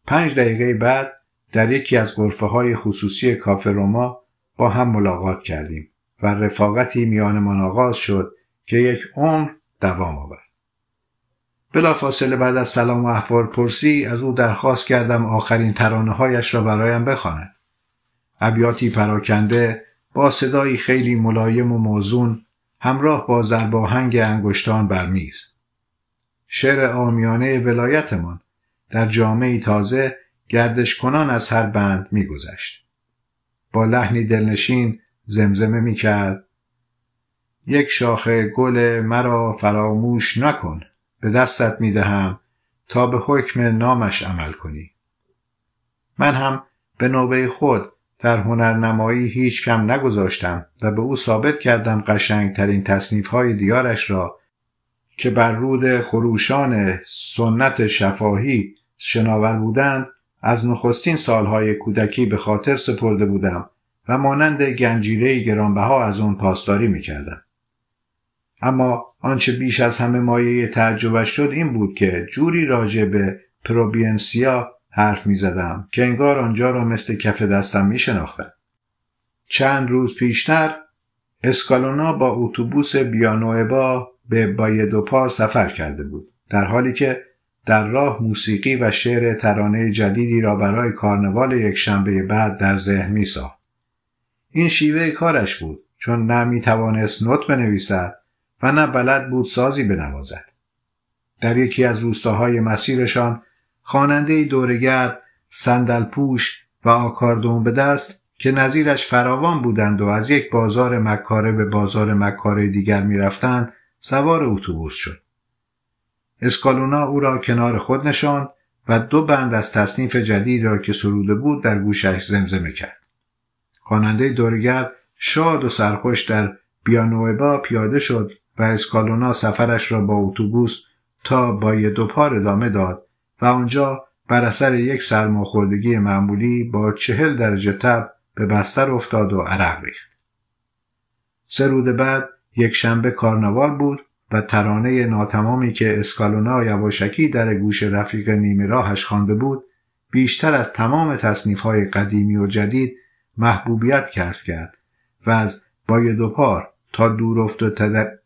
پنج دقیقه بعد در یکی از غرفه های خصوصی کافه روما با هم ملاقات کردیم و رفاقتی میانمان آغاز شد که یک عمر دوام آورد بلافاصله بعد از سلام و احوال پرسی از او درخواست کردم آخرین ترانه هایش را برایم بخواند ابیاتی پراکنده با صدایی خیلی ملایم و موزون همراه با زرباهنگ انگشتان بر میز شعر آمیانه ولایتمان در جامعه تازه گردش کنان از هر بند میگذشت با لحنی دلنشین زمزمه کرد یک شاخه گل مرا فراموش نکن به دستت دهم تا به حکم نامش عمل کنی من هم به نوبه خود در هنرنمایی هیچ کم نگذاشتم و به او ثابت کردم قشنگترین تصنیف های دیارش را که بر رود خروشان سنت شفاهی شناور بودند از نخستین سالهای کودکی به خاطر سپرده بودم و مانند گنجیره گرانبها از اون پاسداری میکردم اما آنچه بیش از همه مایه تعجبش شد این بود که جوری راجع به پروبینسیا حرف میزدم که انگار آنجا را مثل کف دستم میشناختم چند روز پیشتر اسکالونا با اتوبوس بیانوئبا به بایدوپار سفر کرده بود در حالی که در راه موسیقی و شعر ترانه جدیدی را برای کارنوال شنبه بعد در ذهن می این شیوه کارش بود چون نه می توانست نوت بنویسد و نه بلد بود سازی بنوازد. در یکی از روستاهای مسیرشان خواننده دورگرد، پوش و آکاردون به دست که نظیرش فراوان بودند و از یک بازار مکاره به بازار مکاره دیگر میرفتند سوار اتوبوس شد اسکالونا او را کنار خود نشان و دو بند از تصنیف جدید را که سروده بود در گوشش زمزمه کرد خواننده دورگرد شاد و سرخوش در بیانویبا پیاده شد و اسکالونا سفرش را با اتوبوس تا یه دو پار ادامه داد و آنجا بر اثر یک سرماخوردگی معمولی با چهل درجه تب به بستر افتاد و عرق ریخت سه بعد یک شنبه کارناوال بود و ترانه ناتمامی که اسکالونا یواشکی در گوش رفیق نیمه راهش خوانده بود بیشتر از تمام تصنیفهای قدیمی و جدید محبوبیت کسب کرد و از پار تا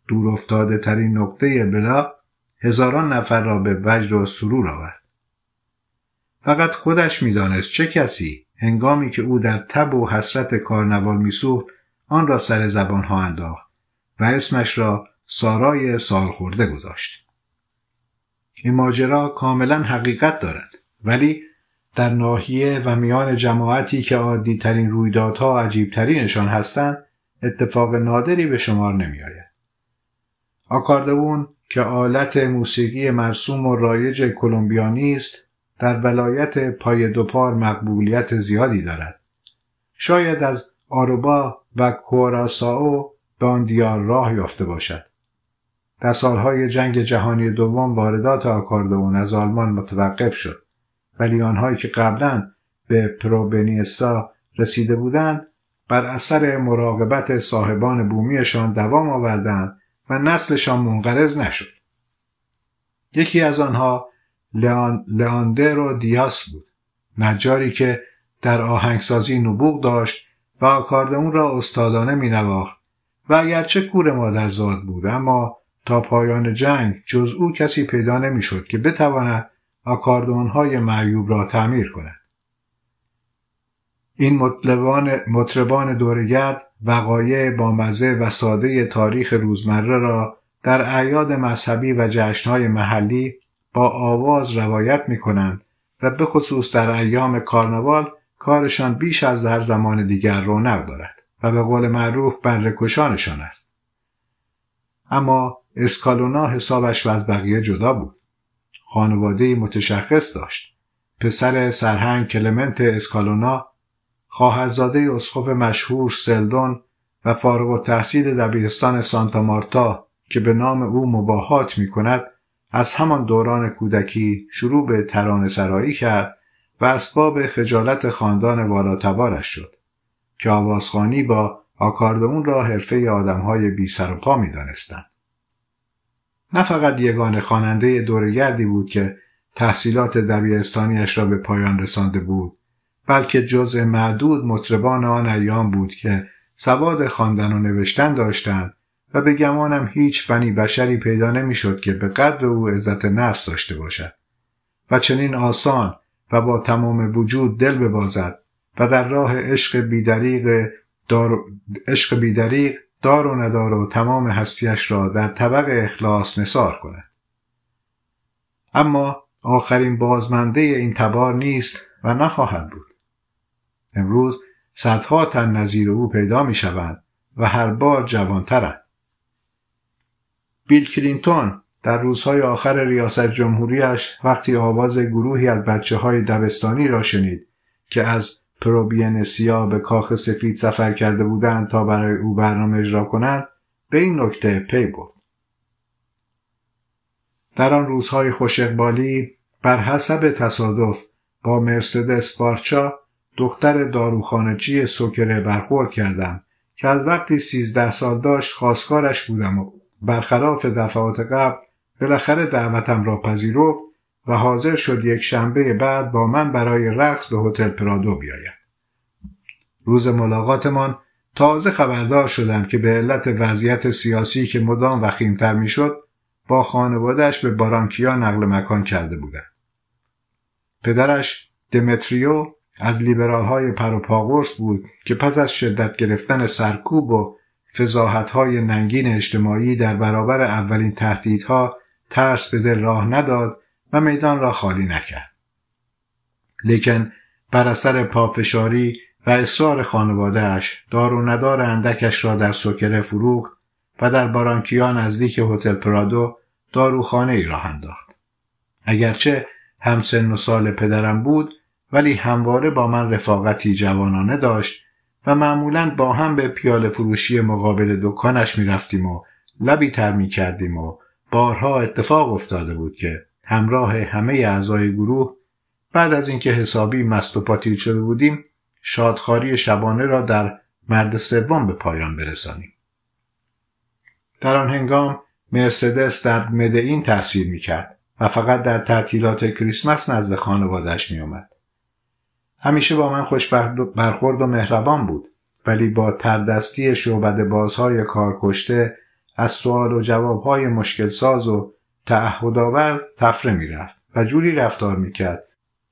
دورافتاده ترین نقطه بلا هزاران نفر را به وجد و سرور آورد فقط خودش میدانست چه کسی هنگامی که او در تب و حسرت کارنوال میسوخت آن را سر ها انداخت و اسمش را سارای سالخورده گذاشت این ماجرا کاملا حقیقت دارد ولی در ناحیه و میان جماعتی که عادی ترین رویدادها ترینشان هستند اتفاق نادری به شمار نمیآید آکاردوون که آلت موسیقی مرسوم و رایج کلمبیانی است در ولایت پای دوپار مقبولیت زیادی دارد شاید از آروبا و کوراساو به آن دیار راه یافته باشد در سالهای جنگ جهانی دوم واردات آکاردون از آلمان متوقف شد ولی آنهایی که قبلا به پروبنیستا رسیده بودند بر اثر مراقبت صاحبان بومیشان دوام آوردند و نسلشان منقرض نشد یکی از آنها لئان و دیاس بود نجاری که در آهنگسازی نبوغ داشت و آکاردون را استادانه مینواخت و اگرچه کور مادرزاد بود اما تا پایان جنگ جز او کسی پیدا نمیشد که بتواند آکاردونهای معیوب را تعمیر کند این مطلبان, مطربان دورگرد وقایع مزه و ساده تاریخ روزمره را در اعیاد مذهبی و جشنهای محلی با آواز روایت می کنند و به خصوص در ایام کارنوال کارشان بیش از هر زمان دیگر رونق دارد و به قول معروف برکشانشان است اما اسکالونا حسابش و از بقیه جدا بود. خانواده متشخص داشت. پسر سرهنگ کلمنت اسکالونا خواهرزاده اسقف مشهور سلدون و فارغ و تحصیل دبیرستان سانتا مارتا که به نام او مباهات می کند از همان دوران کودکی شروع به ترانه سرایی کرد و اسباب خجالت خاندان والاتبارش شد که آوازخانی با آکاردئون را حرفه آدمهای بی سر و پا می دانستند. نه فقط یگانه خواننده دورگردی بود که تحصیلات دبیرستانیش را به پایان رسانده بود بلکه جزء معدود مطربان آن ایام بود که سواد خواندن و نوشتن داشتند و به گمانم هیچ بنی بشری پیدا نمیشد که به قدر او عزت نفس داشته باشد و چنین آسان و با تمام وجود دل ببازد و در راه عشق بیدریق دار... عشق بیدریق دار و ندار و تمام هستیش را در طبق اخلاص نصار کند اما آخرین بازمنده این تبار نیست و نخواهد بود امروز صدها تن نظیر او پیدا می شوند و هر بار جوانترند بیل کلینتون در روزهای آخر ریاست جمهوریش وقتی آواز گروهی از بچه های دبستانی را شنید که از پروبینسیا به کاخ سفید سفر کرده بودند تا برای او برنامه اجرا کنند به این نکته پی برد در آن روزهای خوش اقبالی بر حسب تصادف با مرسدس بارچا دختر داروخانچی سوکره برخورد کردم که از وقتی سیزده سال داشت خواستگارش بودم و برخلاف دفعات قبل بالاخره دعوتم را پذیرفت و حاضر شد یک شنبه بعد با من برای رقص به هتل پرادو بیاید. روز ملاقاتمان تازه خبردار شدم که به علت وضعیت سیاسی که مدام وخیمتر میشد با خانوادهش به بارانکیا نقل مکان کرده بودند. پدرش دمتریو از لیبرال های پروپاگورس بود که پس از شدت گرفتن سرکوب و فضاحت های ننگین اجتماعی در برابر اولین تهدیدها ترس به دل راه نداد و میدان را خالی نکرد لیکن بر اثر پافشاری و اصرار خانوادهش دار و ندار اندکش را در سکره فروخت و در بارانکیا نزدیک هتل پرادو داروخانه ای راه انداخت اگرچه همسن و سال پدرم بود ولی همواره با من رفاقتی جوانانه داشت و معمولا با هم به پیاله فروشی مقابل دکانش می رفتیم و لبی تر می کردیم و بارها اتفاق افتاده بود که همراه همه اعضای گروه بعد از اینکه حسابی مست و پاتیل شده بودیم شادخاری شبانه را در مرد سوم به پایان برسانیم در آن هنگام مرسدس در مدئین تحصیل کرد و فقط در تعطیلات کریسمس نزد خانوادش میآمد همیشه با من خوش برخورد و مهربان بود ولی با تردستی شعبد بازهای کارکشته از سوال و جوابهای مشکل ساز و تعهدآور تفره میرفت و جوری رفتار میکرد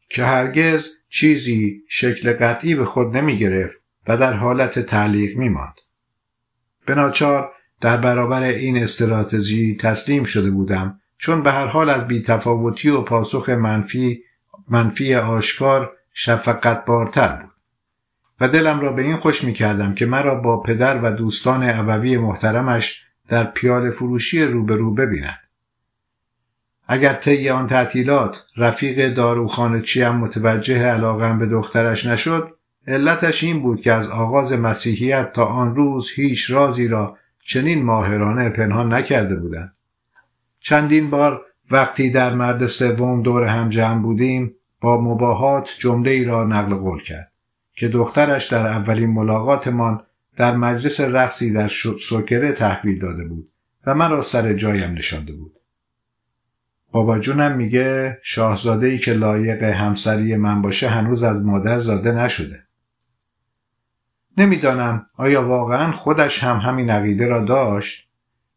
که هرگز چیزی شکل قطعی به خود نمیگرفت و در حالت تعلیق می ماند. به در برابر این استراتژی تسلیم شده بودم چون به هر حال از بیتفاوتی و پاسخ منفی منفی آشکار شفقت بارتر بود و دلم را به این خوش می کردم که مرا با پدر و دوستان ابوی محترمش در پیال فروشی روبرو ببیند اگر طی آن تعطیلات رفیق داروخانه هم متوجه علاقم به دخترش نشد علتش این بود که از آغاز مسیحیت تا آن روز هیچ رازی را چنین ماهرانه پنهان نکرده بودند چندین بار وقتی در مرد سوم دور هم جمع بودیم با مباهات جمله ای را نقل قول کرد که دخترش در اولین ملاقاتمان در مجلس رقصی در سوکره تحویل داده بود و مرا سر جایم نشانده بود بابا جونم میگه شاهزاده ای که لایق همسری من باشه هنوز از مادر زاده نشده نمیدانم آیا واقعا خودش هم همین عقیده را داشت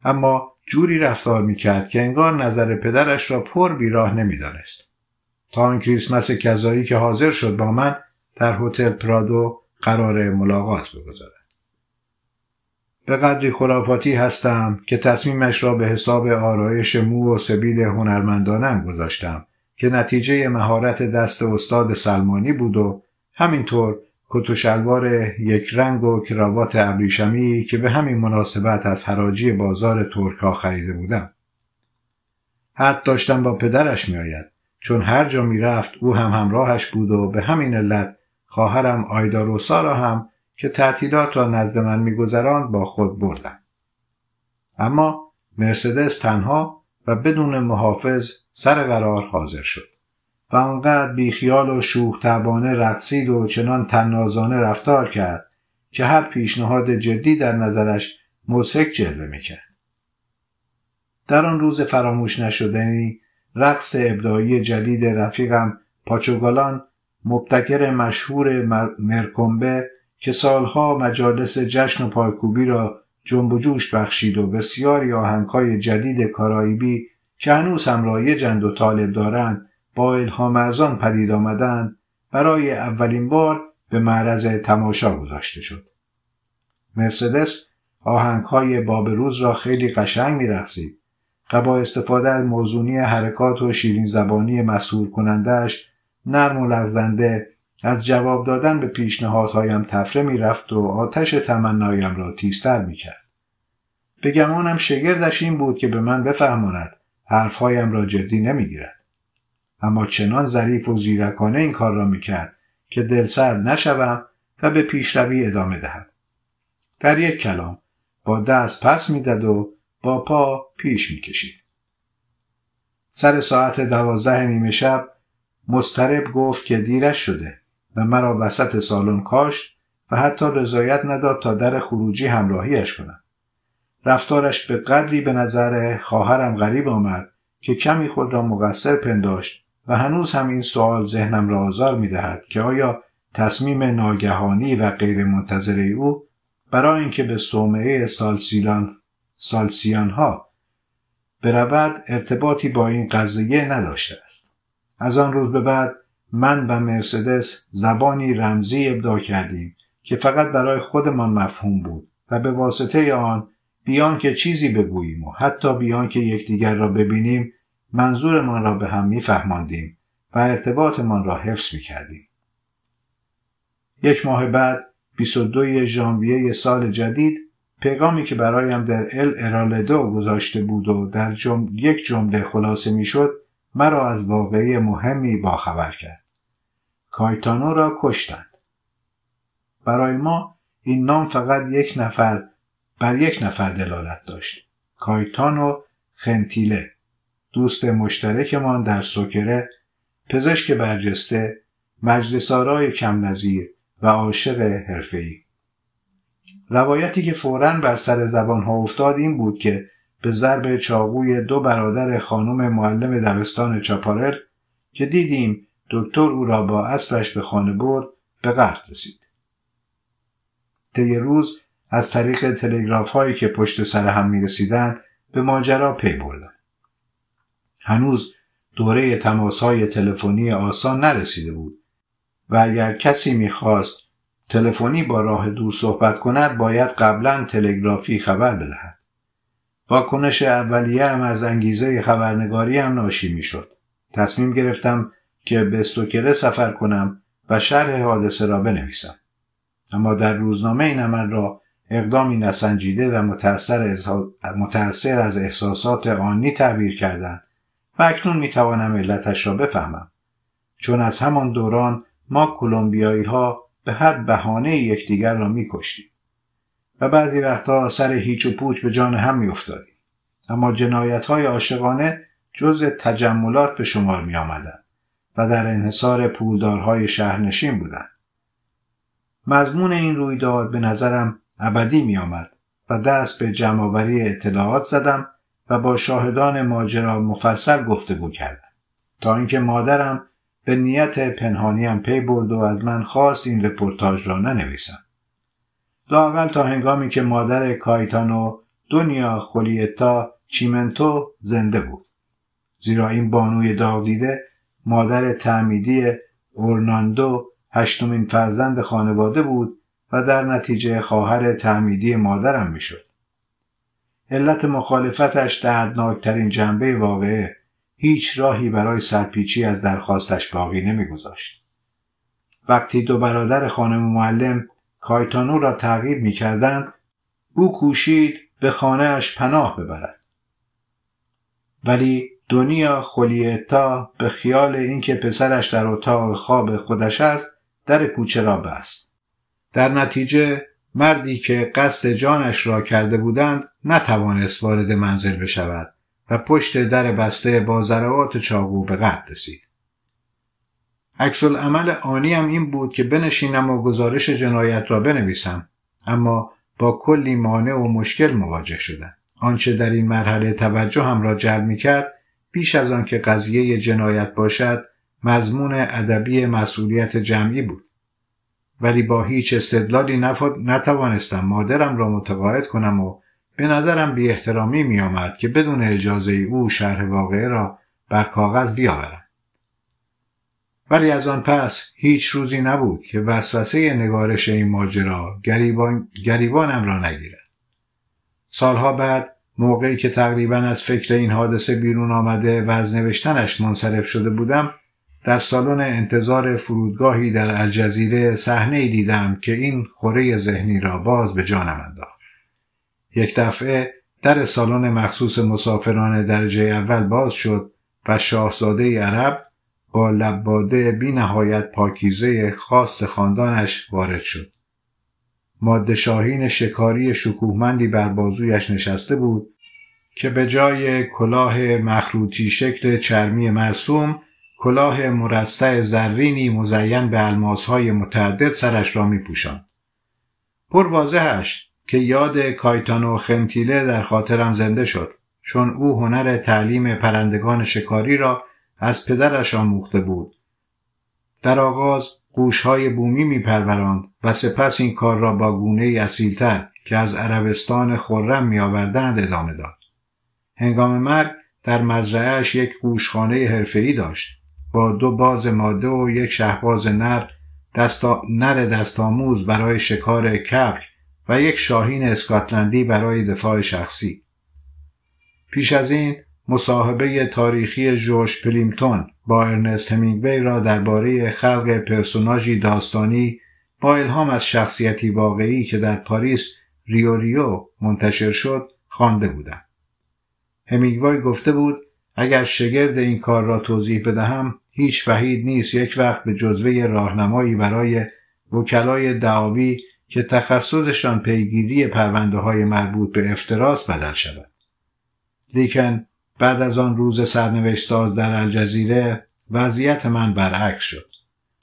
اما جوری رفتار میکرد که انگار نظر پدرش را پر بیراه نمیدانست تا آن کریسمس کذایی که حاضر شد با من در هتل پرادو قرار ملاقات بگذارد به قدری خرافاتی هستم که تصمیمش را به حساب آرایش مو و سبیل هنرمندانم گذاشتم که نتیجه مهارت دست استاد سلمانی بود و همینطور کت و شلوار یک رنگ و کراوات ابریشمی که به همین مناسبت از حراجی بازار ترکا خریده بودم. حد داشتم با پدرش میآید چون هر جا میرفت او هم همراهش بود و به همین علت خواهرم آیداروسا را هم که تعطیلات را نزد من میگذراند با خود بردم اما مرسدس تنها و بدون محافظ سر قرار حاضر شد و آنقدر بیخیال و شوخ تبانه رقصید و چنان تنازانه رفتار کرد که هر پیشنهاد جدی در نظرش مزهک جلوه میکرد در آن روز فراموش نشدنی رقص ابداعی جدید رفیقم پاچوگالان مبتکر مشهور مرکمبه که سالها مجالس جشن و پایکوبی را جنب و جوش بخشید و بسیاری آهنگهای جدید کارائیبی که هنوز هم رایجند و طالب دارند با الهام از آن پدید آمدند برای اولین بار به معرض تماشا گذاشته شد مرسدس آهنگهای روز را خیلی قشنگ میرقصید و با استفاده از موزونی حرکات و شیرین زبانی مسهور کنندهش نرم و لغزنده از جواب دادن به پیشنهادهایم تفره میرفت و آتش تمنایم را تیزتر میکرد به گمانم شگردش این بود که به من بفهماند حرفهایم را جدی نمیگیرد اما چنان ظریف و زیرکانه این کار را میکرد که دلسرد نشوم و به پیشروی ادامه دهم در یک کلام با دست پس میداد و با پا پیش میکشید سر ساعت دوازده نیمه شب مسترب گفت که دیرش شده و مرا وسط سالن کاشت و حتی رضایت نداد تا در خروجی همراهیش کنم رفتارش به قدری به نظر خواهرم غریب آمد که کمی خود را مقصر پنداشت و هنوز هم این سوال ذهنم را آزار می دهد که آیا تصمیم ناگهانی و غیر منتظره او برای اینکه به صومعه سالسیلان سالسیان ها برود ارتباطی با این قضیه نداشته است از آن روز به بعد من و مرسدس زبانی رمزی ابدا کردیم که فقط برای خودمان مفهوم بود و به واسطه آن بیان که چیزی بگوییم و حتی بیان که یکدیگر را ببینیم منظورمان را به هم میفهماندیم و ارتباطمان را حفظ کردیم یک ماه بعد 22 ژانویه سال جدید پیغامی که برایم در ال ارالدو گذاشته بود و در یک جمله خلاصه میشد مرا از واقعی مهمی باخبر کرد کایتانو را کشتند برای ما این نام فقط یک نفر بر یک نفر دلالت داشت کایتانو خنتیله دوست مشترکمان در سوکره پزشک برجسته مجلسارای کم نظیر و عاشق حرفه‌ای روایتی که فوراً بر سر زبان ها افتاد این بود که به ضرب چاقوی دو برادر خانم معلم دبستان چاپارل که دیدیم دکتر او را با اسبش به خانه برد به قهر رسید طی روز از طریق تلگراف هایی که پشت سر هم می رسیدن به ماجرا پی بردن هنوز دوره تماس های تلفنی آسان نرسیده بود و اگر کسی میخواست تلفنی با راه دور صحبت کند باید قبلا تلگرافی خبر بدهد واکنش اولیه هم از انگیزه خبرنگاری هم ناشی میشد تصمیم گرفتم که به سوکره سفر کنم و شرح حادثه را بنویسم اما در روزنامه این عمل را اقدامی نسنجیده و متأثر, از... احساسات آنی تعبیر کردند و اکنون میتوانم علتش را بفهمم چون از همان دوران ما کلمبیایی ها به هر بهانه یکدیگر را کشتیم و بعضی وقتها سر هیچ و پوچ به جان هم میافتادیم اما جنایت های عاشقانه جز تجملات به شمار می آمدن. و در انحصار پولدارهای شهرنشین بودند مضمون این رویداد به نظرم ابدی میآمد و دست به جمعآوری اطلاعات زدم و با شاهدان ماجرا مفصل گفتگو کردم تا اینکه مادرم به نیت پنهانیم پی برد و از من خواست این رپورتاج را ننویسم لاقل تا هنگامی که مادر کایتانو دنیا خولیتا چیمنتو زنده بود زیرا این بانوی داغ دیده مادر تعمیدی اورناندو هشتمین فرزند خانواده بود و در نتیجه خواهر تعمیدی مادرم میشد علت مخالفتش دردناکترین جنبه واقعه هیچ راهی برای سرپیچی از درخواستش باقی نمیگذاشت وقتی دو برادر خانم معلم کایتانو را تعقیب میکردند او کوشید به خانهاش پناه ببرد ولی دنیا خولیتا به خیال اینکه پسرش در اتاق خواب خودش است در کوچه را بست در نتیجه مردی که قصد جانش را کرده بودند نتوانست وارد منزل بشود و پشت در بسته با ضربات چاقو به قتل رسید عکس عمل آنی هم این بود که بنشینم و گزارش جنایت را بنویسم اما با کلی مانع و مشکل مواجه شدم آنچه در این مرحله توجه هم را جلب می کرد بیش از که قضیه جنایت باشد مضمون ادبی مسئولیت جمعی بود ولی با هیچ استدلالی نتوانستم مادرم را متقاعد کنم و به نظرم بی احترامی می آمد که بدون اجازه او شرح واقعه را بر کاغذ بیاورم ولی از آن پس هیچ روزی نبود که وسوسه نگارش این ماجرا گریبان، گریبانم را نگیرد سالها بعد موقعی که تقریبا از فکر این حادثه بیرون آمده و از نوشتنش منصرف شده بودم در سالن انتظار فرودگاهی در الجزیره صحنه دیدم که این خوره ذهنی را باز به جانم انداخت یک دفعه در سالن مخصوص مسافران درجه اول باز شد و شاهزاده عرب با لباده بی نهایت پاکیزه خاص خاندانش وارد شد ماده شاهین شکاری شکوهمندی بر بازویش نشسته بود که به جای کلاه مخروطی شکل چرمی مرسوم کلاه مرصع زرینی مزین به الماسهای متعدد سرش را می پوشند. پر واضحش که یاد کایتانو خنتیله در خاطرم زنده شد چون او هنر تعلیم پرندگان شکاری را از پدرش آموخته بود. در آغاز قوشهای بومی میپروراند و سپس این کار را با گونه اصیلتر که از عربستان خرم میآوردند ادامه داد هنگام مرگ در مزرعهاش یک گوشخانه حرفه‌ای داشت با دو باز ماده و یک شهباز نر دستا... نر دستآموز برای شکار کبر و یک شاهین اسکاتلندی برای دفاع شخصی پیش از این مصاحبه تاریخی جوش پلیمتون با ارنست همینگوی را درباره خلق پرسوناجی داستانی با الهام از شخصیتی واقعی که در پاریس ریوریو منتشر شد خوانده بودم همینگوی گفته بود اگر شگرد این کار را توضیح بدهم هیچ فهید نیست یک وقت به جزوه راهنمایی برای وکلای دعاوی که تخصصشان پیگیری پرونده های مربوط به افتراس بدل شود لیکن بعد از آن روز سرنوشت ساز در الجزیره وضعیت من برعکس شد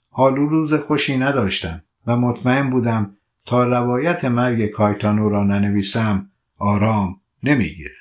حالو روز خوشی نداشتم و مطمئن بودم تا روایت مرگ کایتانو را ننویسم آرام نمیگیرم